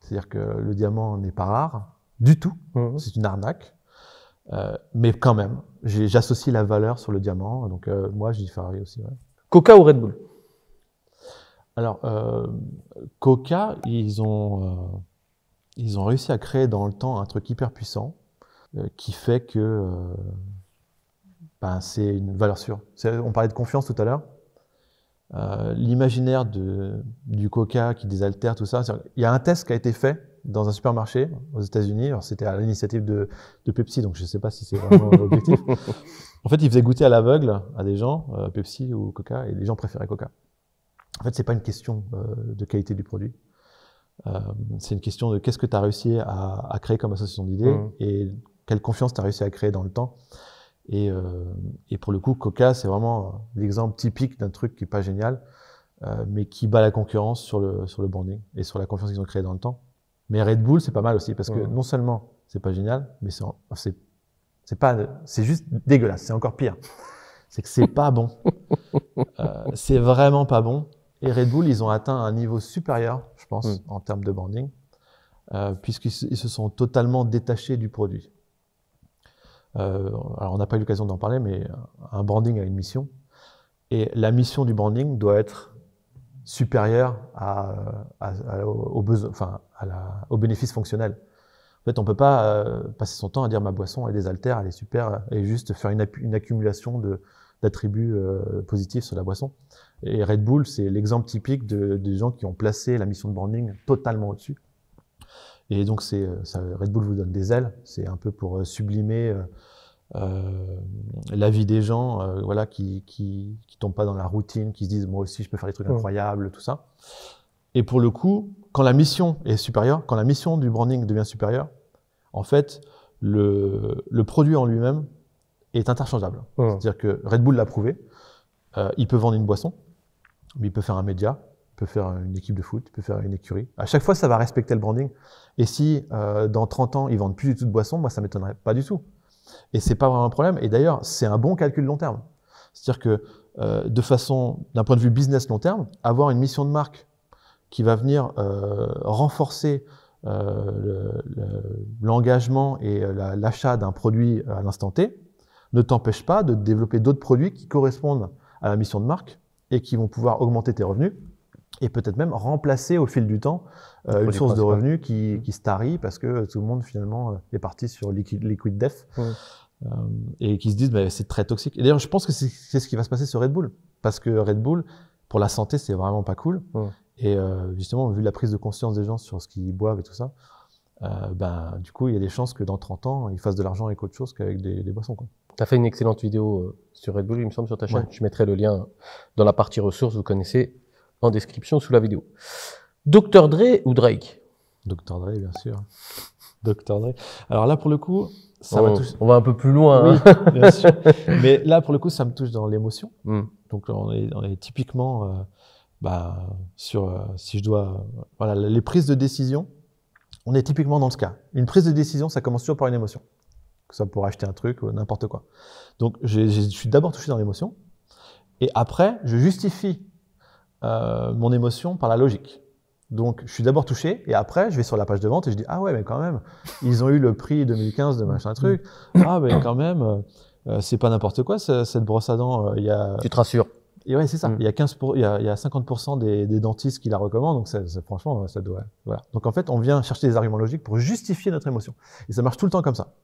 C'est-à-dire que le diamant n'est pas rare du tout, mhm. c'est une arnaque. Euh, mais quand même, j'associe la valeur sur le diamant, donc euh, moi j'ai dis aussi. Coca ou Red Bull Alors, euh, Coca, ils ont, ils ont réussi à créer dans le temps un truc hyper puissant qui fait que ben, c'est une valeur sûre. On parlait de confiance tout à l'heure. Euh, l'imaginaire du coca qui désaltère, tout ça. Il y a un test qui a été fait dans un supermarché aux États-Unis. C'était à l'initiative de, de, Pepsi, donc je ne sais pas si c'est vraiment [LAUGHS] l'objectif. En fait, ils faisaient goûter à l'aveugle à des gens, euh, Pepsi ou Coca, et les gens préféraient Coca. En fait, ce n'est pas une question euh, de qualité du produit. c'est une question de qu'est-ce que tu as réussi à, à, créer comme association d'idées mmh. et quelle confiance tu as réussi à créer dans le temps. Et, euh, et pour le coup, Coca, c'est vraiment euh, l'exemple typique d'un truc qui est pas génial, euh, mais qui bat la concurrence sur le, sur le branding et sur la confiance qu'ils ont créée dans le temps. Mais Red Bull, c'est pas mal aussi, parce que non seulement c'est pas génial, mais c'est c'est pas, c'est juste dégueulasse. C'est encore pire. C'est que c'est pas bon. [LAUGHS] Euh, c'est vraiment pas bon. Et Red Bull, ils ont atteint un niveau supérieur, je pense, hmm. en termes de branding, euh, puisqu'ils se sont totalement détachés du produit. Euh, alors on n'a pas eu l'occasion d'en parler, mais un branding a une mission. Et la mission du branding doit être supérieure à, au, besoin, enfin, à au bénéfice fonctionnel. En fait, on peut pas euh, passer son temps à dire ma boisson elle désaltère, elle est super, et juste faire une, accumulation de d'attributs euh, positifs sur la boisson. Et Red Bull, c'est l'exemple typique de, des gens qui ont placé la mission de branding totalement au-dessus. Et donc, c'est, euh, Red Bull vous donne des ailes. C'est un peu pour euh, sublimer euh, euh, la vie des gens, voilà, qui, qui, qui, tombent pas dans la routine, qui se disent moi aussi je peux faire des trucs incroyables, tout ça. Et pour le coup, quand la mission est supérieure, quand la mission du branding devient supérieure, en fait, le, produit en lui-même est interchangeable. C'est-à-dire que Red Bull l'a prouvé. il peut vendre une boisson, mais il peut faire un média, peut faire une équipe de foot, tu peux faire une écurie. À chaque fois, ça va respecter le branding. Et si euh, dans 30 ans, ils vendent plus du tout de boissons, moi, ça m'étonnerait pas du tout. Et c'est pas vraiment un problème. Et d'ailleurs, c'est un bon calcul long terme. C'est-à-dire que euh, de façon, d'un point de vue business long terme, avoir une mission de marque qui va venir euh, renforcer l'engagement et l'achat d'un produit à l'instant T, ne t'empêche pas de développer d'autres produits qui correspondent à la mission de marque et qui vont pouvoir augmenter tes revenus et peut-être même remplacer au fil du temps euh, une source de revenus qui, mmh. se tarie parce que tout le monde finalement euh, est parti sur liquid, liquid death mmh. euh, et qui se disent bah, c'est très toxique. Et d'ailleurs, je pense que c'est ce qui va se passer sur Red Bull parce que Red Bull, pour la santé, c'est vraiment pas cool. Mmh. Et justement, vu la prise de conscience des gens sur ce qu'ils boivent et tout ça, ben du coup, il y a des chances que dans 30 ans, ils fassent de l'argent avec autre chose qu'avec des, boissons. Quoi. Tu as fait une excellente vidéo sur Red Bull, il me semble, sur ta chaîne. Je mettrai le lien dans la partie ressources, vous connaissez en description sous la vidéo. Docteur Dre ou Drake Dr Dre, bien sûr. Dr Dre. Alors là, pour le coup, ça on, touche... on va un peu plus loin. Hein. bien [LAUGHS] sûr. Mais là, pour le coup, ça me touche dans l'émotion. Hmm. Donc on est, on est typiquement euh, bah, sur, euh, si je dois, voilà, les prises de décision. On est typiquement dans ce cas. Une prise de décision, ça commence toujours par une émotion. Que ça pour acheter un truc ou n'importe quoi. Donc je suis d'abord touché dans l'émotion. Et après, je justifie euh, mon émotion par la logique. Donc, je suis d'abord touché, et après, je vais sur la page de vente et je dis Ah ouais, mais quand même, ils ont eu le prix 2015 de machin truc. Mm. Ah, mais quand même, euh, euh, c'est pas n'importe quoi cette brosse à dents. Il y a... Tu te rassures. Et ouais, c'est ça. Mm. Il, y a 15 il, y y 50% des, dentistes qui la recommandent, donc franchement, ça doit. Voilà. Donc, en fait, on vient chercher des arguments logiques pour justifier notre émotion. Et ça marche tout le temps comme ça,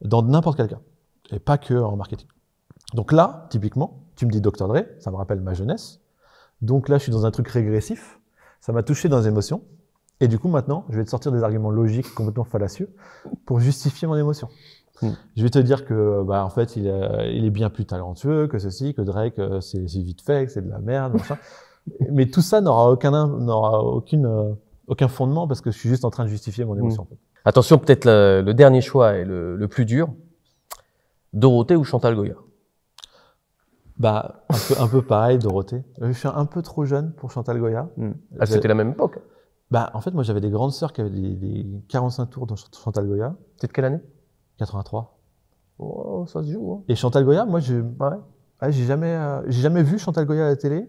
dans n'importe quel cas, et pas que en marketing. Donc là, typiquement, tu me dis docteur Dre, ça me rappelle ma jeunesse. Donc là, je suis dans un truc régressif. Ça m'a touché dans les émotions. Et du coup, maintenant, je vais te sortir des arguments logiques complètement fallacieux pour justifier mon émotion. Hmm. Je vais te dire que, bah, en fait, il, euh, est bien plus talentueux que ceci, que Drake, euh, c'est vite fait, que c'est de la merde, machin. [LAUGHS] Mais tout ça n'aura aucun, n'aura aucune, euh, aucun fondement parce que je suis juste en train de justifier mon hmm. émotion. Attention, peut-être le, dernier choix est le, le plus dur. Dorothée ou Chantal Goya bah, un peu, un peu pareil, Dorothée. Je suis un peu trop jeune pour Chantal Goya. Hmm. Ah, c'était la même époque Bah, en fait, moi, j'avais des grandes sœurs qui avaient des, 45 tours dans Chantal Goya. C'était de quelle année 83. Oh, ça se joue. Hein. Et Chantal Goya, moi, j'ai Ouais. j'ai jamais, euh, j'ai jamais vu Chantal Goya à la télé.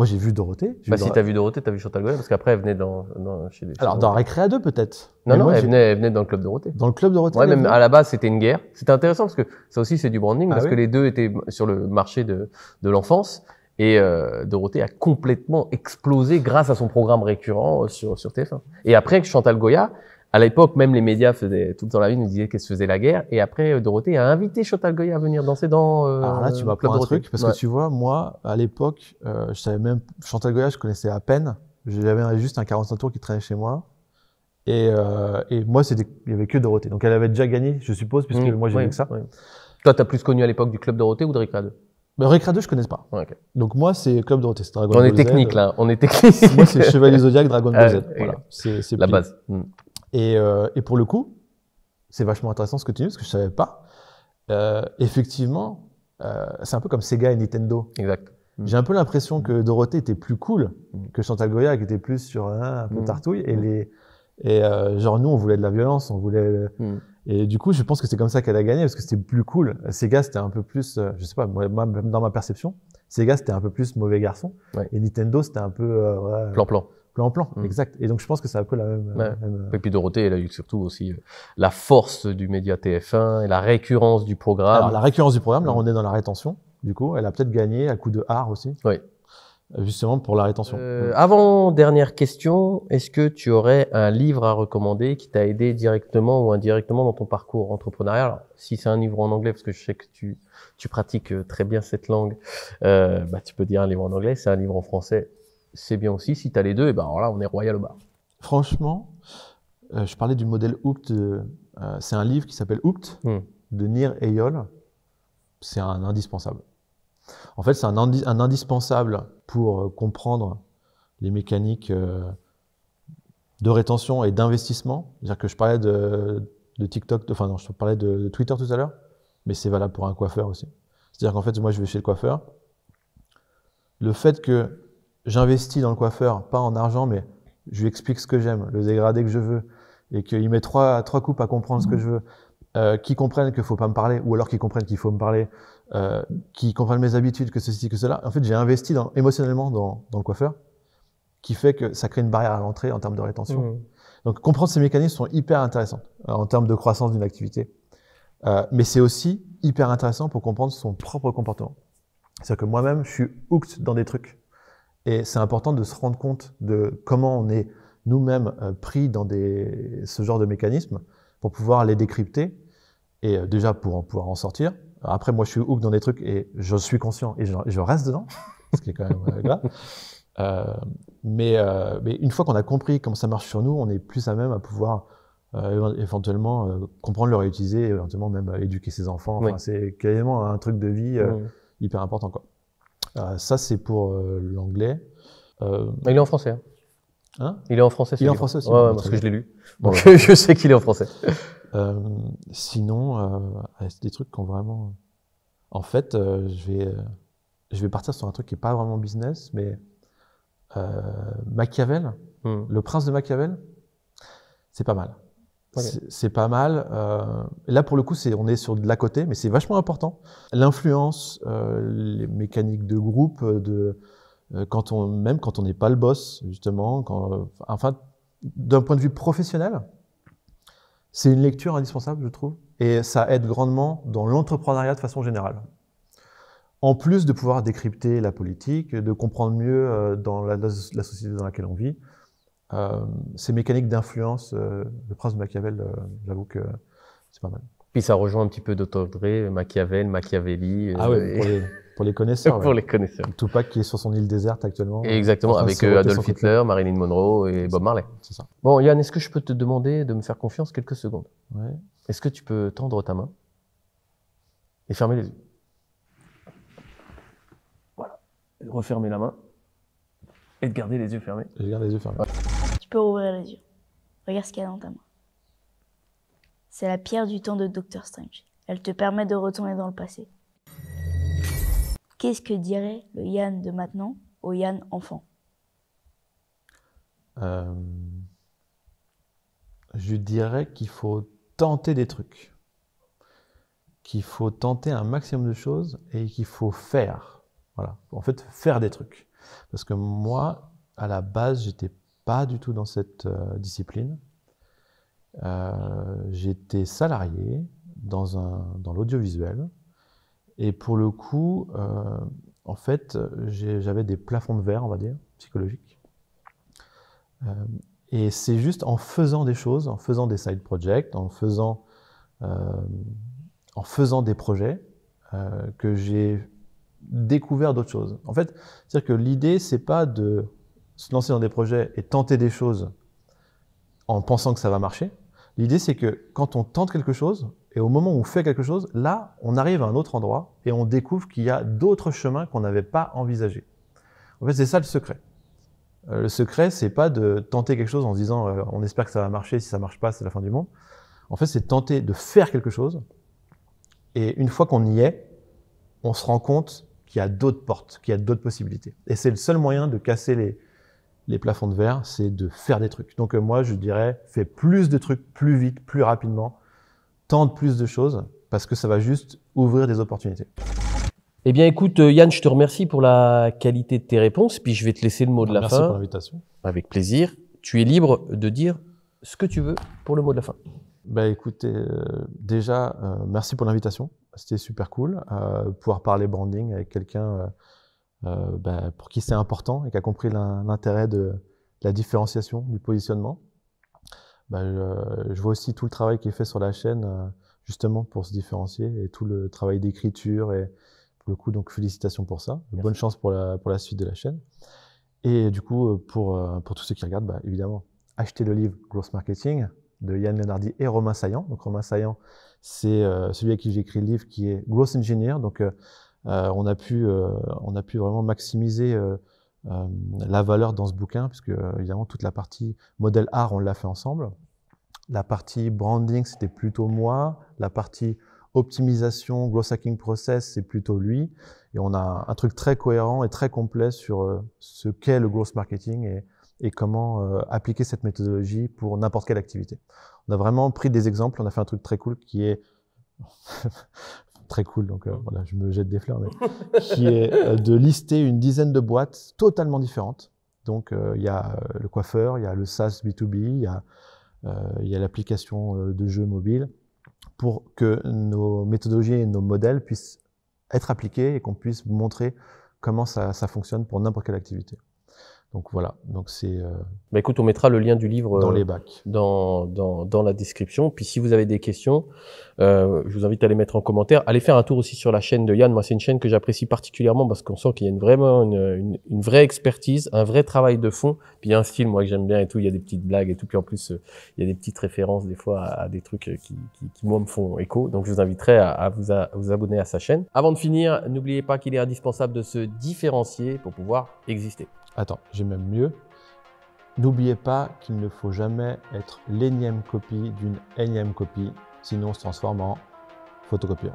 Moi, j'ai vu Dorothée. Bah, si t'as vu Dorothée, t'as vu Chantal Goya, parce qu'après, elle venait dans, dans chez les... Alors, dans Récréa 2, peut-être. Non, non, elle, venait, elle venait, dans le club Dorothée. Dans le club Dorothée. Ouais, même à la base, c'était une guerre. C'était intéressant parce que ça aussi, c'est du branding, ah parce que les deux étaient sur le marché de, de l'enfance. Et euh, Dorothée a complètement explosé grâce à son programme récurrent euh, sur, sur TF1. Et après, Chantal Goya, à l'époque, même les médias faisaient tout le temps la ville, nous disaient qu'elle se faisait la guerre. Et après, euh, Dorothée a invité Chantal Goya à venir danser dans. Euh, là, tu vas plein un truc parce que tu vois, moi, à l'époque, euh, je savais même Chantal Goya, je connaissais à peine. J'avais juste un 45 tours qui traînait chez moi. Et, moi, c'était, il y avait que Dorothée. Donc elle avait déjà gagné, je suppose, puisque mmh. moi j'ai vu que ça. Toi, Toi, as plus connu à l'époque du club Dorothée ou de Rick 2 mais 2, je connais pas. Ah, Donc moi, c'est Club Dorothée, Dragon On est technique là, on est technique. moi, c'est [LAUGHS] Chevalier Zodiac, Dragon Ball ah, Z. Voilà, c'est la base. Mmh. Et, euh, et pour le coup, c'est vachement intéressant ce que tu dis, parce que je savais pas. Euh, effectivement, euh, c'est un peu comme Sega et Nintendo. Exact. J'ai un peu l'impression que mm. Dorothée était plus cool mm. que Chantal Goya, qui était plus sur hein, un peu mm. tartouille. Et, les, et euh, genre, nous, on voulait de la violence, on voulait. Et du coup, je pense que c'est comme ça qu'elle a gagné, parce que c'était plus cool. Sega, c'était un peu plus, euh, je sais pas, moi, dans ma perception, Sega, c'était un peu plus mauvais garçon. Et Nintendo, c'était un peu. Euh, Plan-plan plan en mm. plan, exact. Et donc je pense que ça a peu la même, euh, Et puis Dorothée, elle a eu surtout aussi euh, la force du média TF1 et la récurrence du programme. Alors la récurrence du programme, là on est dans la rétention. Du coup, elle a peut-être gagné à coup de art aussi. Oui. Euh, justement pour la rétention. Euh, mm. avant dernière question, est-ce que tu aurais un livre à recommander qui t'a aidé directement ou indirectement dans ton parcours entrepreneurial Si c'est un livre en anglais, parce que je sais que tu tu pratiques très bien cette langue, euh, bah, tu peux dire un livre en anglais. C'est un livre en français c'est bien aussi. Si tu as les deux, et ben alors là, on est royal au bar. Franchement, euh, je parlais du modèle Hooked. Euh, euh, c'est un livre qui s'appelle Hooked hmm. de Nir Eyal, C'est un indispensable. En fait, c'est un, indispensable pour comprendre les mécaniques de rétention et d'investissement. C'est-à-dire que je parlais de, TikTok, enfin non, je parlais de, de Twitter tout à l'heure, mais c'est valable pour un coiffeur aussi. C'est-à-dire qu'en fait, moi, je vais chez le coiffeur. Le fait que j'investis dans le coiffeur, pas en argent, mais je lui explique ce que j'aime, le dégradé que je veux, et qu'il met trois, trois coupes à comprendre ce que mhm. je veux, euh, qui comprennent qu'il faut pas me parler, ou alors qu'ils comprennent qu'il faut me parler, euh, qui comprennent mes habitudes, que ceci, que cela. En fait, j'ai investi dans, émotionnellement dans, dans, le coiffeur, qui fait que ça crée une barrière à l'entrée en termes de rétention. Mhm. Donc, comprendre ces mécanismes sont hyper intéressants euh, en termes de croissance d'une activité. Euh, mais c'est aussi hyper intéressant pour comprendre son propre comportement. C'est-à-dire que moi-même, je suis hooked dans des trucs. Et c'est important de se rendre compte de comment on est nous-mêmes euh, pris dans des, ce genre de mécanismes pour pouvoir les décrypter et euh, déjà pour en pouvoir en sortir. Après, moi, je suis hook dans des trucs et je suis conscient et je, reste dedans, [LAUGHS] ce qui est quand même euh, grave. mais, une fois qu'on a compris comment ça marche sur nous, on est plus à même à pouvoir éventuellement comprendre, le réutiliser, éventuellement même éduquer ses enfants. C'est carrément un truc de vie hyper important. Quoi. Euh, ça, c'est pour euh, l'anglais. Euh, bah, il est en français. Hein. hein il est en français. Il est en français aussi. Ouais, parce que je l'ai lu. [LAUGHS] je sais qu'il est en français. sinon, euh, des trucs qui vraiment. En fait, je vais je vais partir sur un truc qui est pas vraiment business, mais Machiavel, hmm. le prince de Machiavel, c'est pas mal. C'est pas mal. Euh, là, pour le coup, c'est on est sur de l'à côté, mais c'est vachement important. L'influence, euh, les mécaniques de groupe, euh, de euh, quand on même quand on n'est pas le boss justement, quand, euh, enfin, d'un point de vue professionnel, c'est une lecture indispensable, je trouve, et ça aide grandement dans l'entrepreneuriat de façon générale. En plus de pouvoir décrypter la politique, de comprendre mieux dans la société dans laquelle on vit, euh, ces mécaniques d'influence, euh, le prince de Machiavel, euh, j'avoue que c'est pas mal. Puis ça rejoint un petit peu Dr. Machiavel, Machiavelli. Euh, ah [LAUGHS] ouais, pour, les, connaisseurs. pour les connaisseurs. Tupac qui est sur son île déserte actuellement. exactement, avec Adolf Hitler, Marilyn Monroe et Bob Marley. C'est ça. Bon, Yann, est-ce que je peux te demander de me faire confiance quelques secondes ouais. Est-ce que tu peux tendre ta main et fermer les yeux Voilà. Refermer la main et de garder les yeux fermés. les yeux fermés peux les yeux. Regarde ce qu'il y a dans ta main. C'est la pierre du temps de Doctor Strange. Elle te permet de retourner dans le passé. Qu'est-ce que dirait le Yann de maintenant au Yann enfant euh, Je dirais qu'il faut tenter des trucs, qu'il faut tenter un maximum de choses et qu'il faut faire. Voilà, en fait, faire des trucs. Parce que moi, à la base, j'étais pas du tout dans cette euh, discipline. Euh, j'étais salarié dans, un, dans l'audiovisuel. Et pour le coup, euh, en fait, j'avais des plafonds de verre, on va dire, psychologiques. et c'est juste en faisant des choses, en faisant des side projects, en faisant, en faisant des projets, que j'ai découvert d'autres choses. En fait, c'est-à-dire que l'idée, c'est pas de se lancer dans des projets et tenter des choses en pensant que ça va marcher. L'idée, c'est que quand on tente quelque chose, et au moment où on fait quelque chose, là, on arrive à un autre endroit et on découvre qu'il y a d'autres chemins qu'on n'avait pas envisagés. En fait, c'est ça le secret. Euh, le secret, c'est pas de tenter quelque chose en se disant euh, on espère que ça va marcher, si ça marche pas, c'est la fin du monde. En fait, c'est tenter de faire quelque chose. Et une fois qu'on y est, on se rend compte qu'il y a d'autres portes, qu'il y a d'autres possibilités. Et c'est le seul moyen de casser les, les plafonds de verre, c'est de faire des trucs. Donc euh, moi, je dirais, fais plus de trucs plus vite, plus rapidement, tente plus de choses, parce que ça va juste ouvrir des opportunités. Eh bien, écoute, euh, Yann, je te remercie pour la qualité de tes réponses, puis je vais te laisser le mot de la fin. Merci pour l'invitation. Avec plaisir. Tu es libre de dire ce que tu veux pour le mot de la fin. Bah écoutez, euh, déjà, merci pour l'invitation. C'était super cool. Euh, pouvoir parler branding avec quelqu'un euh, ben, pour qui c'est important et qui a compris l'intérêt de, la différenciation, du positionnement. Ben, je, vois aussi tout le travail qui est fait sur la chaîne euh, justement pour se différencier et tout le travail d'écriture et pour le coup donc félicitations pour ça. Bonne chance pour la, pour la suite de la chaîne. Et du coup euh, pour, tous ceux qui regardent, ben, évidemment, achetez le livre Growth Marketing de Yann Leonardi et Romain Saillant. Donc Romain Saillant, c'est celui à qui j'écris le livre qui est Growth Engineer, donc euh, on, a pu, euh, on a pu vraiment maximiser euh, la valeur dans ce bouquin, puisque évidemment toute la partie modèle art, on l'a fait ensemble. La partie branding, c'était plutôt moi. La partie optimisation, gross hacking process, c'est plutôt lui. Et on a un truc très cohérent et très complet sur ce qu'est le gross marketing et, comment appliquer cette méthodologie pour n'importe quelle activité. On a vraiment pris des exemples, on a fait un truc très cool qui est [LAUGHS] très cool, donc euh, voilà, je me jette des fleurs, mais, [LAUGHS] qui est euh, de lister une dizaine de boîtes totalement différentes. Donc, euh, il y a le coiffeur, il y a le SaaS B2B, il y a, l'application de jeux mobile, pour que nos méthodologies et nos modèles puissent être appliqués et qu'on puisse montrer comment ça fonctionne pour n'importe quelle activité. Donc voilà. Donc c'est. Euh, bah, écoute, on mettra le lien du livre dans euh, les bacs, dans, dans, dans la description. Puis si vous avez des questions, euh, je vous invite à les mettre en commentaire. Allez faire un tour aussi sur la chaîne de Yann. Moi, c'est une chaîne que j'apprécie particulièrement parce qu'on sent qu'il y a une, vraiment une, une, vraie expertise, un vrai travail de fond. Puis il y a un style, moi, que j'aime bien et tout. Il y a des petites blagues et tout. Puis en plus, euh, il y a des petites références des fois à, des trucs euh, qui, qui, qui, moi me font écho. Donc je vous inviterai à, vous, à vous abonner à sa chaîne. Avant de finir, n'oubliez pas qu'il est indispensable de se différencier pour pouvoir exister. Attends, j'ai même mieux. N'oubliez pas qu'il ne faut jamais être l'énième copie d'une énième copie, sinon on se transforme en photocopieur.